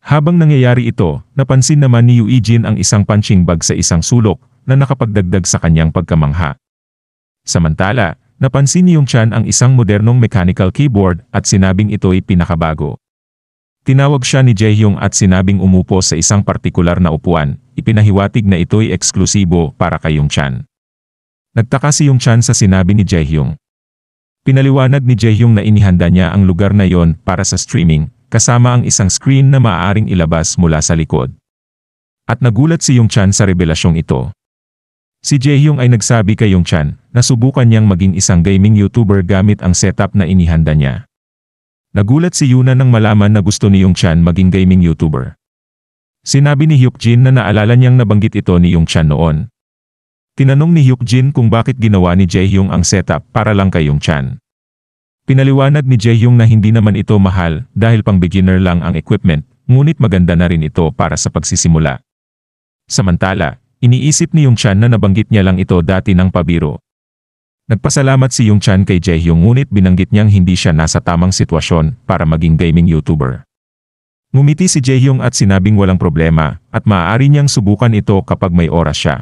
Habang nangyayari ito, napansin naman ni Eugene ang isang punching bag sa isang sulok na nakapagdagdag sa kanyang pagkamangha. Samantala, napansin ni Yung Chan ang isang modernong mechanical keyboard at sinabing ito'y pinakabago. Tinawag siya ni Jaehyung at sinabing umupo sa isang partikular na upuan, ipinahiwatig na ito'y eksklusibo para kay Yung Chan. Nagtaka si Yung Chan sa sinabi ni Jaehyung. Pinaliwanag ni Jaehyung na inihanda niya ang lugar na yon para sa streaming, kasama ang isang screen na maaaring ilabas mula sa likod. At nagulat si Yung Chan sa revelasyong ito. Si Jaehyung ay nagsabi kay Yung Chan na subukan niyang maging isang gaming YouTuber gamit ang setup na inihanda niya. Nagulat si Yuna nang malaman na gusto ni Yung Chan maging gaming YouTuber. Sinabi ni Hyuk Jin na naalala niyang nabanggit ito ni Yung Chan noon, Tinanong ni Hyuk-jin kung bakit ginawa ni Jaehyung ang setup para lang kayong Chan. Pinaliwanag ni Jaehyung na hindi naman ito mahal dahil pang beginner lang ang equipment, ngunit maganda na rin ito para sa pagsisimula. Samantala, iniisip ni Yung Chan na nabanggit niya lang ito dati ng pabiro. Nagpasalamat si Yung Chan kay Jaehyung ngunit binanggit niyang hindi siya nasa tamang sitwasyon para maging gaming YouTuber. Ngumiti si Jaehyung at sinabing walang problema at maaari niyang subukan ito kapag may oras siya.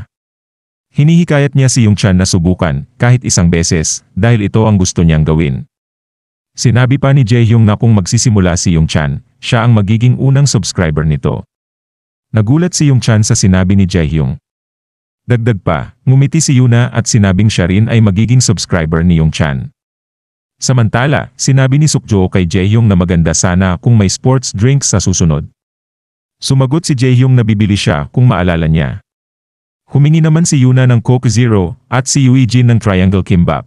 Hinihikayat niya si Yung Chan na subukan, kahit isang beses, dahil ito ang gusto niyang gawin. Sinabi pa ni Jaehyung na kung magsisimula si Yung Chan, siya ang magiging unang subscriber nito. Nagulat si Yung Chan sa sinabi ni Jaehyung. Dagdag pa, ngumiti si Yuna at sinabing siya rin ay magiging subscriber ni Yung Chan. Samantala, sinabi ni Sukjo kay Jaehyung na maganda sana kung may sports drink sa susunod. Sumagot si Jaehyung na bibili siya kung maalala niya. Humingi naman si Yuna ng Coke Zero at si Yuiji ng Triangle Kimbap.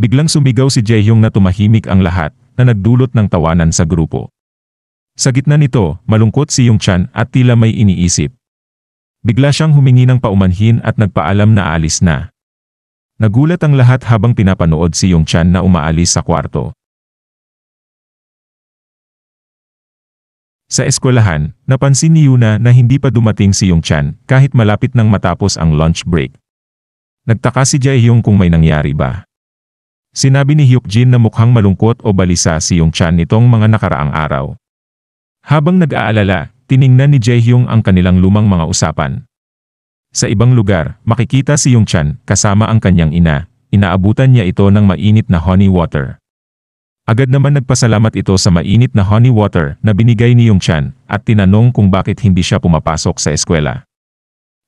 Biglang sumigaw si Jaehyung na tumahimik ang lahat na nagdulot ng tawanan sa grupo. Sa gitna nito, malungkot si Yung Chan at tila may iniisip. Bigla siyang humingi ng paumanhin at nagpaalam na alis na. Nagulat ang lahat habang pinapanood si Yung Chan na umaalis sa kwarto. Sa eskwelahan, napansin ni Yuna na hindi pa dumating si Yongchan kahit malapit nang matapos ang lunch break. Nagtaka si Jaehyung kung may nangyari ba. Sinabi ni Hyukjin na mukhang malungkot o balisa si Yongchan nitong mga nakaraang araw. Habang nag-aalala, tiningnan ni Jaehyung ang kanilang lumang mga usapan. Sa ibang lugar, makikita si Yongchan kasama ang kanyang ina. Inaabutan niya ito ng mainit na honey water. Agad naman nagpasalamat ito sa mainit na honey water na binigay ni Yong Chan at tinanong kung bakit hindi siya pumapasok sa eskwela.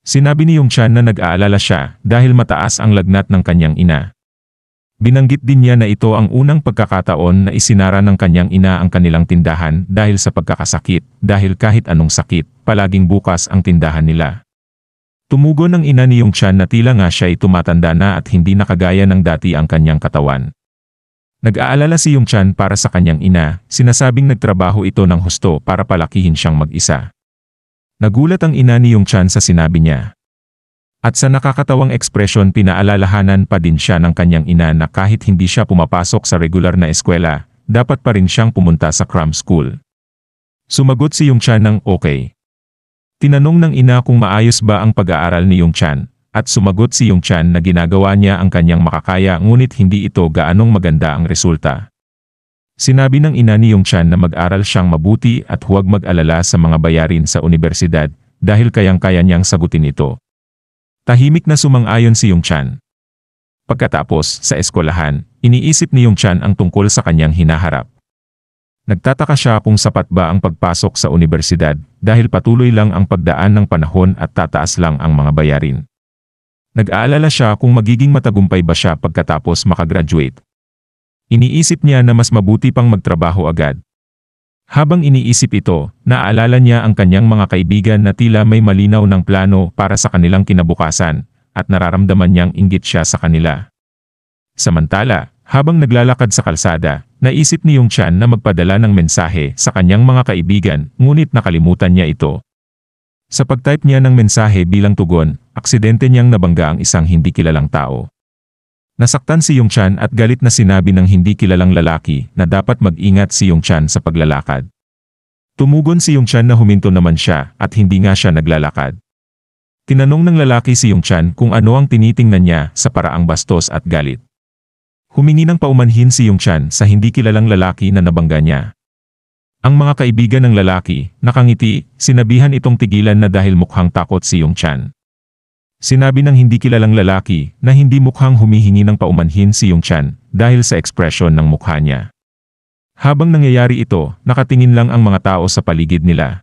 Sinabi ni Yong Chan na nag-aalala siya dahil mataas ang lagnat ng kanyang ina. Binanggit din niya na ito ang unang pagkakataon na isinara ng kanyang ina ang kanilang tindahan dahil sa pagkakasakit, dahil kahit anong sakit, palaging bukas ang tindahan nila. Tumugo ng ina ni Yong Chan na tila nga siya ay tumatanda na at hindi nakagaya ng dati ang kanyang katawan. Nag-aalala si Yung Chan para sa kanyang ina, sinasabing nagtrabaho ito ng husto para palakihin siyang mag-isa. Nagulat ang ina ni Yung Chan sa sinabi niya. At sa nakakatawang ekspresyon pinaalalahanan pa din siya ng kanyang ina na kahit hindi siya pumapasok sa regular na eskwela, dapat pa rin siyang pumunta sa cram school. Sumagot si Yung Chan ng okay. Tinanong ng ina kung maayos ba ang pag-aaral ni Yung Chan at sumagot si Yung Chan na ginagawa niya ang kanyang makakaya ngunit hindi ito gaanong maganda ang resulta. Sinabi ng ina ni Yung Chan na mag-aral siyang mabuti at huwag mag-alala sa mga bayarin sa universidad dahil kayang-kaya niyang sagutin ito. Tahimik na sumang-ayon si Yung Chan. Pagkatapos, sa eskolahan, iniisip ni Yung Chan ang tungkol sa kanyang hinaharap. Nagtataka siya kung sapat ba ang pagpasok sa universidad dahil patuloy lang ang pagdaan ng panahon at tataas lang ang mga bayarin. Nag-aalala siya kung magiging matagumpay ba siya pagkatapos makagraduate. Iniisip niya na mas mabuti pang magtrabaho agad. Habang iniisip ito, naalala niya ang kanyang mga kaibigan na tila may malinaw ng plano para sa kanilang kinabukasan, at nararamdaman niyang inggit siya sa kanila. Samantala, habang naglalakad sa kalsada, naisip ni Yung Chan na magpadala ng mensahe sa kanyang mga kaibigan, ngunit nakalimutan niya ito. Sa pagtype niya ng mensahe bilang tugon, aksidente niyang nabangga ang isang hindi kilalang tao. Nasaktan si Yung Chan at galit na sinabi ng hindi kilalang lalaki na dapat mag-ingat si Yung Chan sa paglalakad. Tumugon si Yung Chan na huminto naman siya at hindi nga siya naglalakad. Tinanong ng lalaki si Yung Chan kung ano ang tinitingnan niya sa paraang bastos at galit. Humingi ng paumanhin si Yung Chan sa hindi kilalang lalaki na nabangga niya. Ang mga kaibigan ng lalaki, nakangiti, sinabihan itong tigilan na dahil mukhang takot si Yung Chan. Sinabi ng hindi kilalang lalaki na hindi mukhang humihingi ng paumanhin si Yung Chan dahil sa ekspresyon ng mukha niya. Habang nangyayari ito, nakatingin lang ang mga tao sa paligid nila.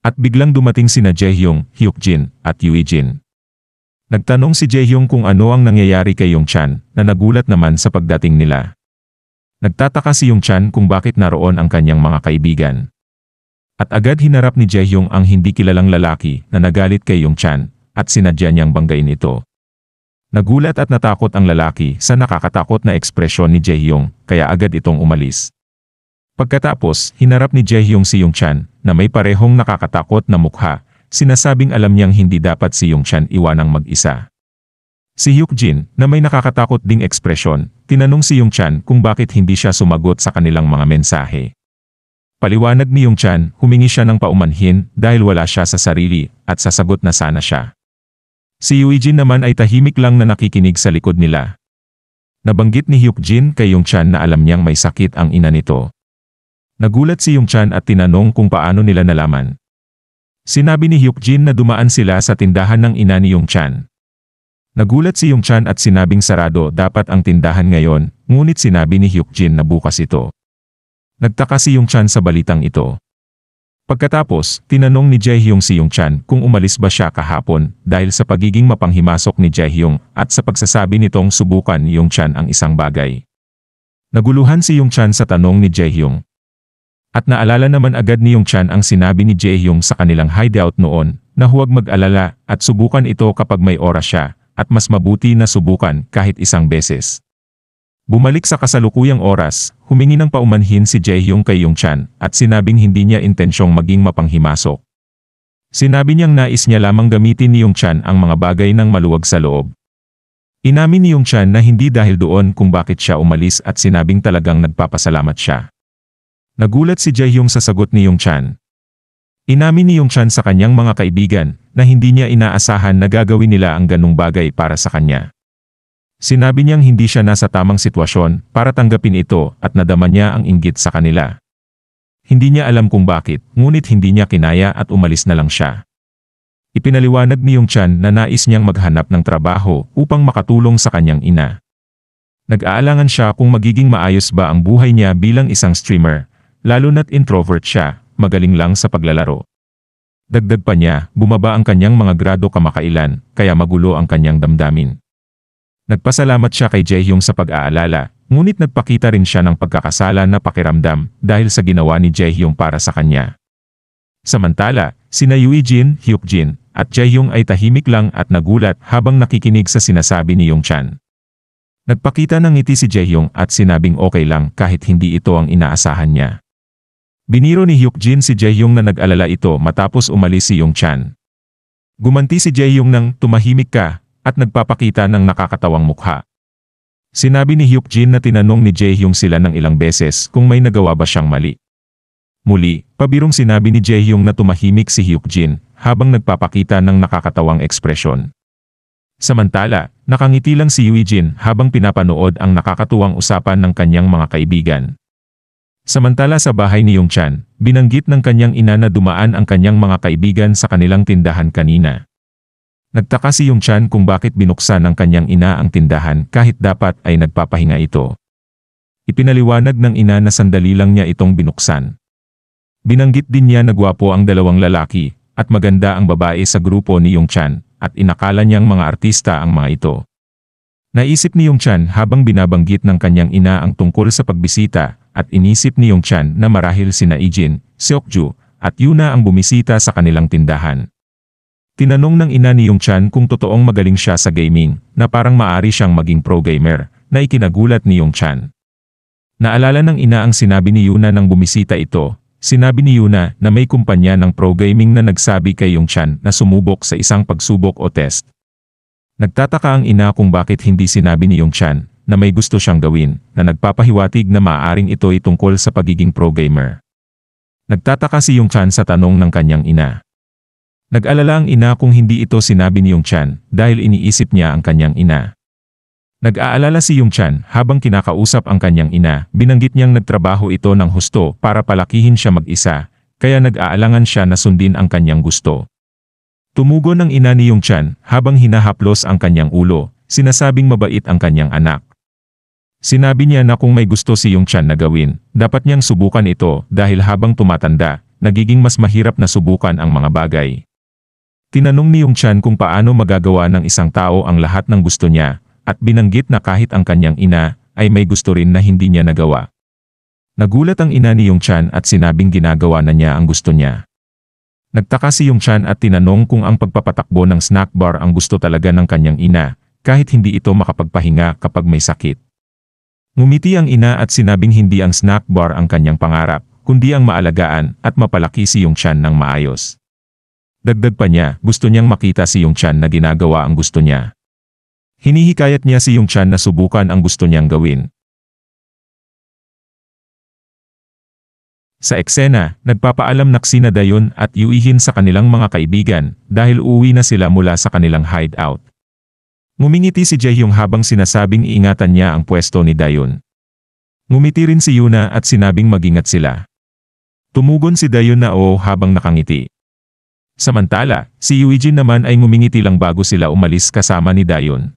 At biglang dumating sina Jaehyung, Hyukjin, at Yuijin. Nagtanong si Jaehyung kung ano ang nangyayari kay Yung Chan na nagulat naman sa pagdating nila. Nagtataka si Yung Chan kung bakit naroon ang kanyang mga kaibigan. At agad hinarap ni Jaehyung ang hindi kilalang lalaki na nagalit kay Yung Chan at sinadya niyang banggain ito. Nagulat at natakot ang lalaki sa nakakatakot na ekspresyon ni Jaehyung, kaya agad itong umalis. Pagkatapos, hinarap ni Jaehyung si Yongchan na may parehong nakakatakot na mukha, sinasabing alam niyang hindi dapat si Yongchan iwanang mag-isa. Si Hyukjin, na may nakakatakot ding ekspresyon, tinanong si Yongchan kung bakit hindi siya sumagot sa kanilang mga mensahe. Paliwanag ni Yongchan, humingi siya ng paumanhin dahil wala siya sa sarili at sasagot na sana siya. Si Yuijin naman ay tahimik lang na nakikinig sa likod nila. Nabanggit ni Hyukjin kay Yongchan na alam niyang may sakit ang ina nito. Nagulat si Yongchan at tinanong kung paano nila nalaman. Sinabi ni Hyukjin na dumaan sila sa tindahan ng ina ni Yongchan. Nagulat si Yongchan at sinabing sarado dapat ang tindahan ngayon, ngunit sinabi ni Hyukjin na bukas ito. Nagtaka si Yongchan sa balitang ito. Pagkatapos, tinanong ni Jaehyung si Yongchan kung umalis ba siya kahapon dahil sa pagiging mapanghimasok ni Jaehyung at sa pagsasabi nitong subukan ni Yongchan ang isang bagay. Naguluhan si Yongchan sa tanong ni Jaehyung. At naalala naman agad ni Yongchan ang sinabi ni Jaehyung sa kanilang hideout noon na huwag mag-alala at subukan ito kapag may oras siya at mas mabuti na subukan kahit isang beses. Bumalik sa kasalukuyang oras, humingi ng paumanhin si Jaehyung kay Yongchan at sinabing hindi niya intensyong maging mapanghimasok. Sinabi niyang nais niya lamang gamitin ni Yongchan ang mga bagay ng maluwag sa loob. Inamin ni Yongchan na hindi dahil doon kung bakit siya umalis at sinabing talagang nagpapasalamat siya. Nagulat si Jaehyung sa sagot ni Yongchan. Inamin ni Yongchan sa kanyang mga kaibigan na hindi niya inaasahan na gagawin nila ang ganung bagay para sa kanya. Sinabi niyang hindi siya nasa tamang sitwasyon para tanggapin ito at nadama niya ang inggit sa kanila. Hindi niya alam kung bakit, ngunit hindi niya kinaya at umalis na lang siya. Ipinaliwanag ni Yong Chan na nais niyang maghanap ng trabaho upang makatulong sa kanyang ina. Nag-aalangan siya kung magiging maayos ba ang buhay niya bilang isang streamer, lalo na't introvert siya, magaling lang sa paglalaro. Dagdag pa niya, bumaba ang kanyang mga grado kamakailan, kaya magulo ang kanyang damdamin. Nagpasalamat siya kay Jaehyung sa pag-aalala, ngunit nagpakita rin siya ng pagkakasala na pakiramdam dahil sa ginawa ni Jaehyung para sa kanya. Samantala, sina Yui Jin, Hyuk Jin, at Jaehyung ay tahimik lang at nagulat habang nakikinig sa sinasabi ni Yung Chan. Nagpakita ng ngiti si Jaehyung at sinabing okay lang kahit hindi ito ang inaasahan niya. Biniro ni Hyuk Jin si Jaehyung na nag-alala ito matapos umalis si Yung Chan. Gumanti si Jaehyung ng tumahimik ka at nagpapakita ng nakakatawang mukha. Sinabi ni Hyuk-jin na tinanong ni Jaehyung sila ng ilang beses kung may nagawa ba siyang mali. Muli, pabirong sinabi ni Jaehyung na tumahimik si Hyuk-jin habang nagpapakita ng nakakatawang ekspresyon. Samantala, nakangiti lang si Yui-jin habang pinapanood ang nakakatuwang usapan ng kanyang mga kaibigan. Samantala sa bahay ni Yongchan, binanggit ng kanyang ina na dumaan ang kanyang mga kaibigan sa kanilang tindahan kanina. Nagtaka si Yung Chan kung bakit binuksan ng kanyang ina ang tindahan kahit dapat ay nagpapahinga ito. Ipinaliwanag ng ina na sandali lang niya itong binuksan. Binanggit din niya na gwapo ang dalawang lalaki at maganda ang babae sa grupo ni Yung Chan at inakala niyang mga artista ang mga ito. Naisip ni Yung Chan habang binabanggit ng kanyang ina ang tungkol sa pagbisita at inisip ni Yung Chan na marahil sina Ijin, Seokju at Yuna ang bumisita sa kanilang tindahan. Tinanong ng ina ni Yung Chan kung totoong magaling siya sa gaming, na parang maari siyang maging pro-gamer, na ikinagulat ni Yung Chan. Naalala ng ina ang sinabi ni Yuna nang bumisita ito, sinabi ni Yuna na may kumpanya ng pro-gaming na nagsabi kay Yung Chan na sumubok sa isang pagsubok o test. Nagtataka ang ina kung bakit hindi sinabi ni Yung Chan na may gusto siyang gawin, na nagpapahiwatig na maaaring ito'y tungkol sa pagiging pro-gamer. Nagtataka si Yung Chan sa tanong ng kanyang ina. Nag-alala ang ina kung hindi ito sinabi ni Yung Chan dahil iniisip niya ang kanyang ina. Nag-aalala si Yung Chan habang kinakausap ang kanyang ina, binanggit niyang nagtrabaho ito ng husto para palakihin siya mag-isa, kaya nag-aalangan siya na sundin ang kanyang gusto. Tumugo ng ina ni Yung Chan habang hinahaplos ang kanyang ulo, sinasabing mabait ang kanyang anak. Sinabi niya na kung may gusto si Yung Chan na gawin, dapat niyang subukan ito dahil habang tumatanda, nagiging mas mahirap na subukan ang mga bagay. Tinanong ni Yung Chan kung paano magagawa ng isang tao ang lahat ng gusto niya, at binanggit na kahit ang kanyang ina, ay may gusto rin na hindi niya nagawa. Nagulat ang ina ni Yung Chan at sinabing ginagawa na niya ang gusto niya. Nagtaka si Yung Chan at tinanong kung ang pagpapatakbo ng snack bar ang gusto talaga ng kanyang ina, kahit hindi ito makapagpahinga kapag may sakit. Ngumiti ang ina at sinabing hindi ang snack bar ang kanyang pangarap, kundi ang maalagaan at mapalaki si Yung Chan ng maayos. Dagdag pa niya, gusto niyang makita si Yung Chan na ginagawa ang gusto niya. Hinihikayat niya si Yung Chan na subukan ang gusto niyang gawin. Sa eksena, nagpapaalam na Xina Dayon at Yuihin sa kanilang mga kaibigan dahil uuwi na sila mula sa kanilang hideout. Ngumingiti si Jaehyung habang sinasabing iingatan niya ang pwesto ni Dayon. Ngumiti rin si Yuna at sinabing magingat sila. Tumugon si Dayon na oo habang nakangiti. Samantala, si Yuijin naman ay ngumingiti lang bago sila umalis kasama ni Dayon.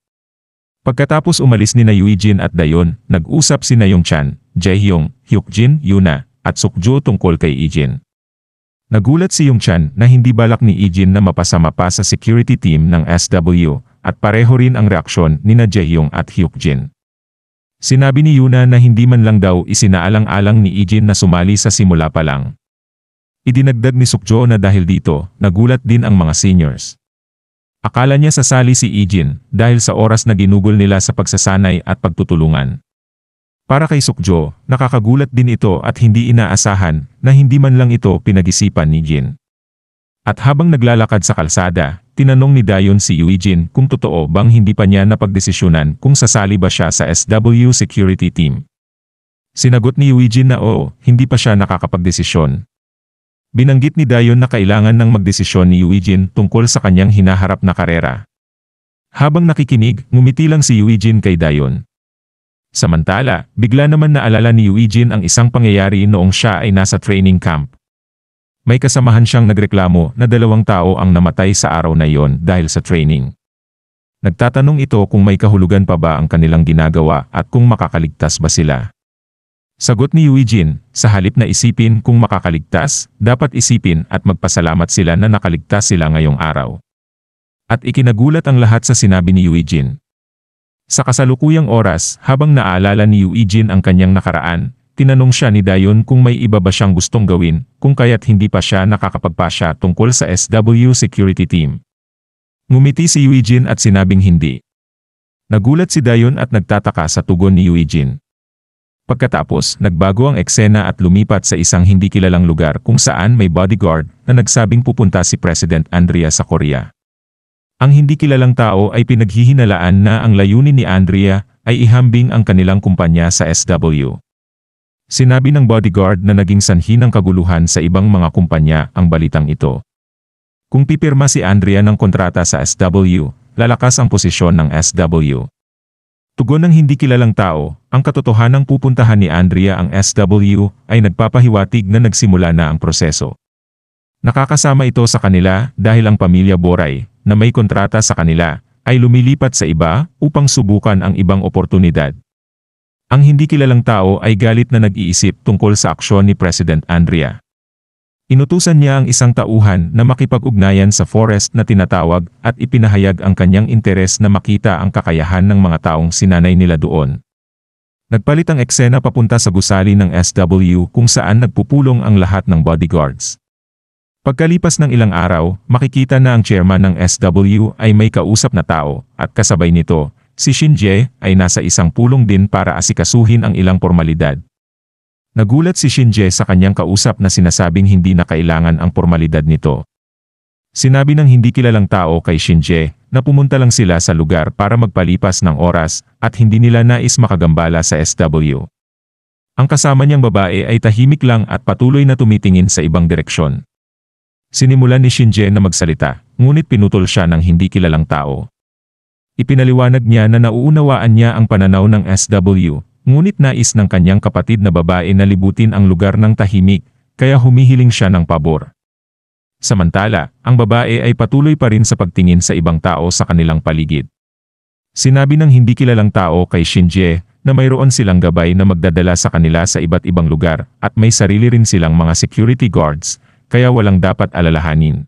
Pagkatapos umalis ni na Yuijin at Dayon, nag-usap si Nayong Chan, Jaehyung, Hyukjin, Yuna, at Sukju tungkol kay Ijin. Nagulat si Yung Chan na hindi balak ni Ijin na mapasama pa sa security team ng SW at pareho rin ang reaksyon ni na Jaehyung at Hyukjin. Sinabi ni Yuna na hindi man lang daw isinaalang-alang ni Ijin na sumali sa simula pa lang. Idinagdag ni Sukjo na dahil dito, nagulat din ang mga seniors. Akala niya sasali si Ijin dahil sa oras na ginugol nila sa pagsasanay at pagtutulungan. Para kay Sukjo, nakakagulat din ito at hindi inaasahan na hindi man lang ito pinag-isipan ni Jin. At habang naglalakad sa kalsada, tinanong ni Dayon si Yuijin kung totoo bang hindi pa niya napagdesisyonan kung sasali ba siya sa SW security team. Sinagot ni Yuijin na oo, hindi pa siya nakakapagdesisyon. Binanggit ni Dayon na kailangan ng magdesisyon ni Eugene tungkol sa kanyang hinaharap na karera. Habang nakikinig, ngumiti lang si Eugene kay Dayon. Samantala, bigla naman naalala ni Eugene ang isang pangyayari noong siya ay nasa training camp. May kasamahan siyang nagreklamo na dalawang tao ang namatay sa araw na iyon dahil sa training. Nagtatanong ito kung may kahulugan pa ba ang kanilang ginagawa at kung makakaligtas ba sila. Sagot ni Eugene, sa halip na isipin kung makakaligtas, dapat isipin at magpasalamat sila na nakaligtas sila ngayong araw. At ikinagulat ang lahat sa sinabi ni Eugene. Sa kasalukuyang oras, habang naaalala ni Eugene ang kanyang nakaraan, tinanong siya ni Dayon kung may iba ba siyang gustong gawin, kung kaya't hindi pa siya nakakapagpasya tungkol sa SW security team. Ngumiti si Eugene at sinabing hindi. Nagulat si Dayon at nagtataka sa tugon ni Eugene. Pagkatapos, nagbago ang eksena at lumipat sa isang hindi kilalang lugar kung saan may bodyguard na nagsabing pupunta si President Andrea sa Korea. Ang hindi kilalang tao ay pinaghihinalaan na ang layunin ni Andrea ay ihambing ang kanilang kumpanya sa SW. Sinabi ng bodyguard na naging sanhi ng kaguluhan sa ibang mga kumpanya ang balitang ito. Kung pipirma si Andrea ng kontrata sa SW, lalakas ang posisyon ng SW. Tugon ng hindi kilalang tao, ang katotohanang pupuntahan ni Andrea ang SW ay nagpapahiwatig na nagsimula na ang proseso. Nakakasama ito sa kanila dahil ang pamilya Boray, na may kontrata sa kanila, ay lumilipat sa iba upang subukan ang ibang oportunidad. Ang hindi kilalang tao ay galit na nag-iisip tungkol sa aksyon ni President Andrea. Inutusan niya ang isang tauhan na makipag-ugnayan sa forest na tinatawag at ipinahayag ang kanyang interes na makita ang kakayahan ng mga taong sinanay nila doon. Nagpalit ang eksena papunta sa gusali ng SW kung saan nagpupulong ang lahat ng bodyguards. Pagkalipas ng ilang araw, makikita na ang chairman ng SW ay may kausap na tao at kasabay nito, si Shinje ay nasa isang pulong din para asikasuhin ang ilang formalidad Nagulat si Shinje sa kanyang kausap na sinasabing hindi na kailangan ang formalidad nito. Sinabi ng hindi kilalang tao kay Shinje na pumunta lang sila sa lugar para magpalipas ng oras at hindi nila nais makagambala sa SW. Ang kasama niyang babae ay tahimik lang at patuloy na tumitingin sa ibang direksyon. Sinimulan ni Shinje na magsalita, ngunit pinutol siya ng hindi kilalang tao. Ipinaliwanag niya na nauunawaan niya ang pananaw ng SW Ngunit nais ng kanyang kapatid na babae na libutin ang lugar ng tahimik, kaya humihiling siya ng pabor. Samantala, ang babae ay patuloy pa rin sa pagtingin sa ibang tao sa kanilang paligid. Sinabi ng hindi kilalang tao kay Shinje na mayroon silang gabay na magdadala sa kanila sa iba't ibang lugar at may sarili rin silang mga security guards, kaya walang dapat alalahanin.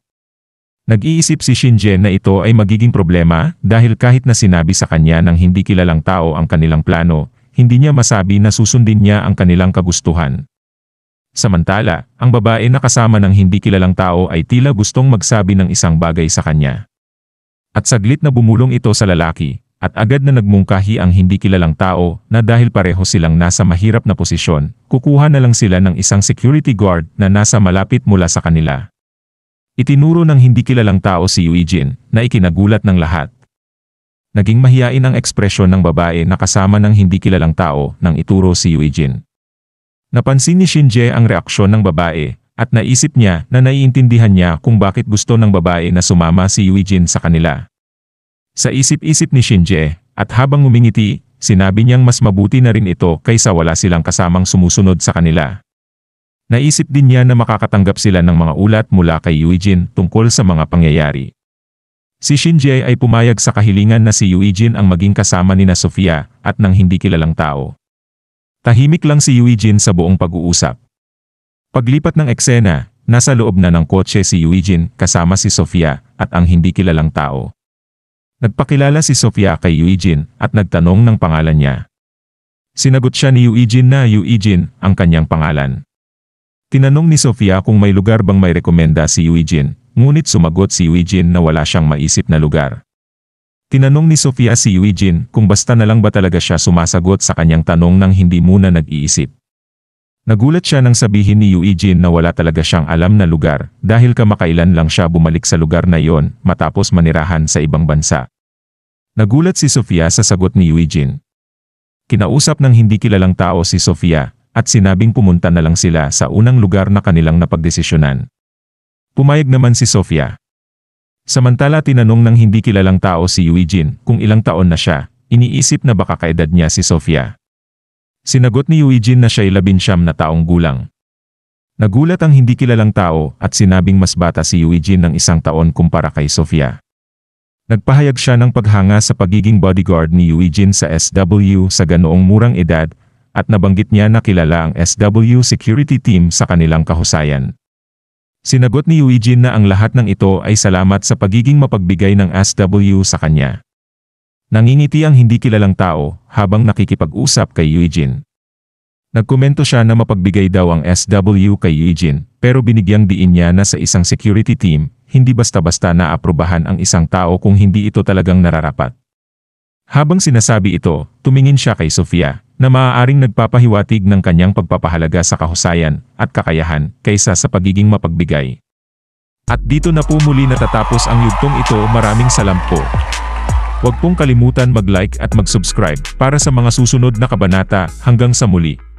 Nag-iisip si Shinje na ito ay magiging problema dahil kahit na sinabi sa kanya ng hindi kilalang tao ang kanilang plano, hindi niya masabi na susundin niya ang kanilang kagustuhan. Samantala, ang babae na kasama ng hindi kilalang tao ay tila gustong magsabi ng isang bagay sa kanya. At saglit na bumulong ito sa lalaki, at agad na nagmungkahi ang hindi kilalang tao na dahil pareho silang nasa mahirap na posisyon, kukuha na lang sila ng isang security guard na nasa malapit mula sa kanila. Itinuro ng hindi kilalang tao si Eugene na ikinagulat ng lahat Naging mahiyain ang ekspresyon ng babae na kasama ng hindi kilalang tao nang ituro si Yuijin. Napansin ni Shinje ang reaksyon ng babae at naisip niya na naiintindihan niya kung bakit gusto ng babae na sumama si Yuijin sa kanila. Sa isip-isip ni Shinje at habang umingiti, sinabi niyang mas mabuti na rin ito kaysa wala silang kasamang sumusunod sa kanila. Naisip din niya na makakatanggap sila ng mga ulat mula kay Yuijin tungkol sa mga pangyayari. Si Shinji ay pumayag sa kahilingan na si Yuijin ang maging kasama ni na Sofia, at ng hindi kilalang tao. Tahimik lang si Yuijin sa buong pag-uusap. Paglipat ng eksena, nasa loob na ng kotse si Yuijin kasama si Sofia, at ang hindi kilalang tao. Nagpakilala si Sofia kay Yuijin, at nagtanong ng pangalan niya. Sinagot siya ni Yuijin na Yuijin, ang kanyang pangalan. Tinanong ni Sofia kung may lugar bang may rekomenda si Yuijin, Ngunit sumagot si Eugene na wala siyang maisip na lugar. Tinanong ni Sofia si Eugene kung basta na lang ba talaga siya sumasagot sa kanyang tanong nang hindi muna nag-iisip. Nagulat siya nang sabihin ni Eugene na wala talaga siyang alam na lugar dahil kamakailan lang siya bumalik sa lugar na iyon matapos manirahan sa ibang bansa. Nagulat si Sofia sa sagot ni Eugene. Kinausap ng hindi kilalang tao si Sofia at sinabing pumunta na lang sila sa unang lugar na kanilang napagdesisyonan. Pumayag naman si Sofia. Samantala tinanong ng hindi kilalang tao si Eugene kung ilang taon na siya, iniisip na baka kaedad niya si Sofia. Sinagot ni Eugene na siya'y labinsyam na taong gulang. Nagulat ang hindi kilalang tao at sinabing mas bata si Eugene ng isang taon kumpara kay Sofia. Nagpahayag siya ng paghanga sa pagiging bodyguard ni Eugene sa SW sa ganoong murang edad at nabanggit niya na kilala ang SW security team sa kanilang kahusayan. Sinagot ni Eugene na ang lahat ng ito ay salamat sa pagiging mapagbigay ng SW sa kanya. Nangingiti ang hindi kilalang tao habang nakikipag-usap kay Eugene. Nagkomento siya na mapagbigay daw ang SW kay Eugene, pero binigyang diin niya na sa isang security team, hindi basta-basta naaprubahan ang isang tao kung hindi ito talagang nararapat. Habang sinasabi ito, tumingin siya kay Sofia, na maaaring nagpapahiwatig ng kanyang pagpapahalaga sa kahusayan at kakayahan kaysa sa pagiging mapagbigay. At dito na po muli natatapos ang yugtong ito maraming salamat po. Huwag pong kalimutan mag-like at mag-subscribe para sa mga susunod na kabanata hanggang sa muli.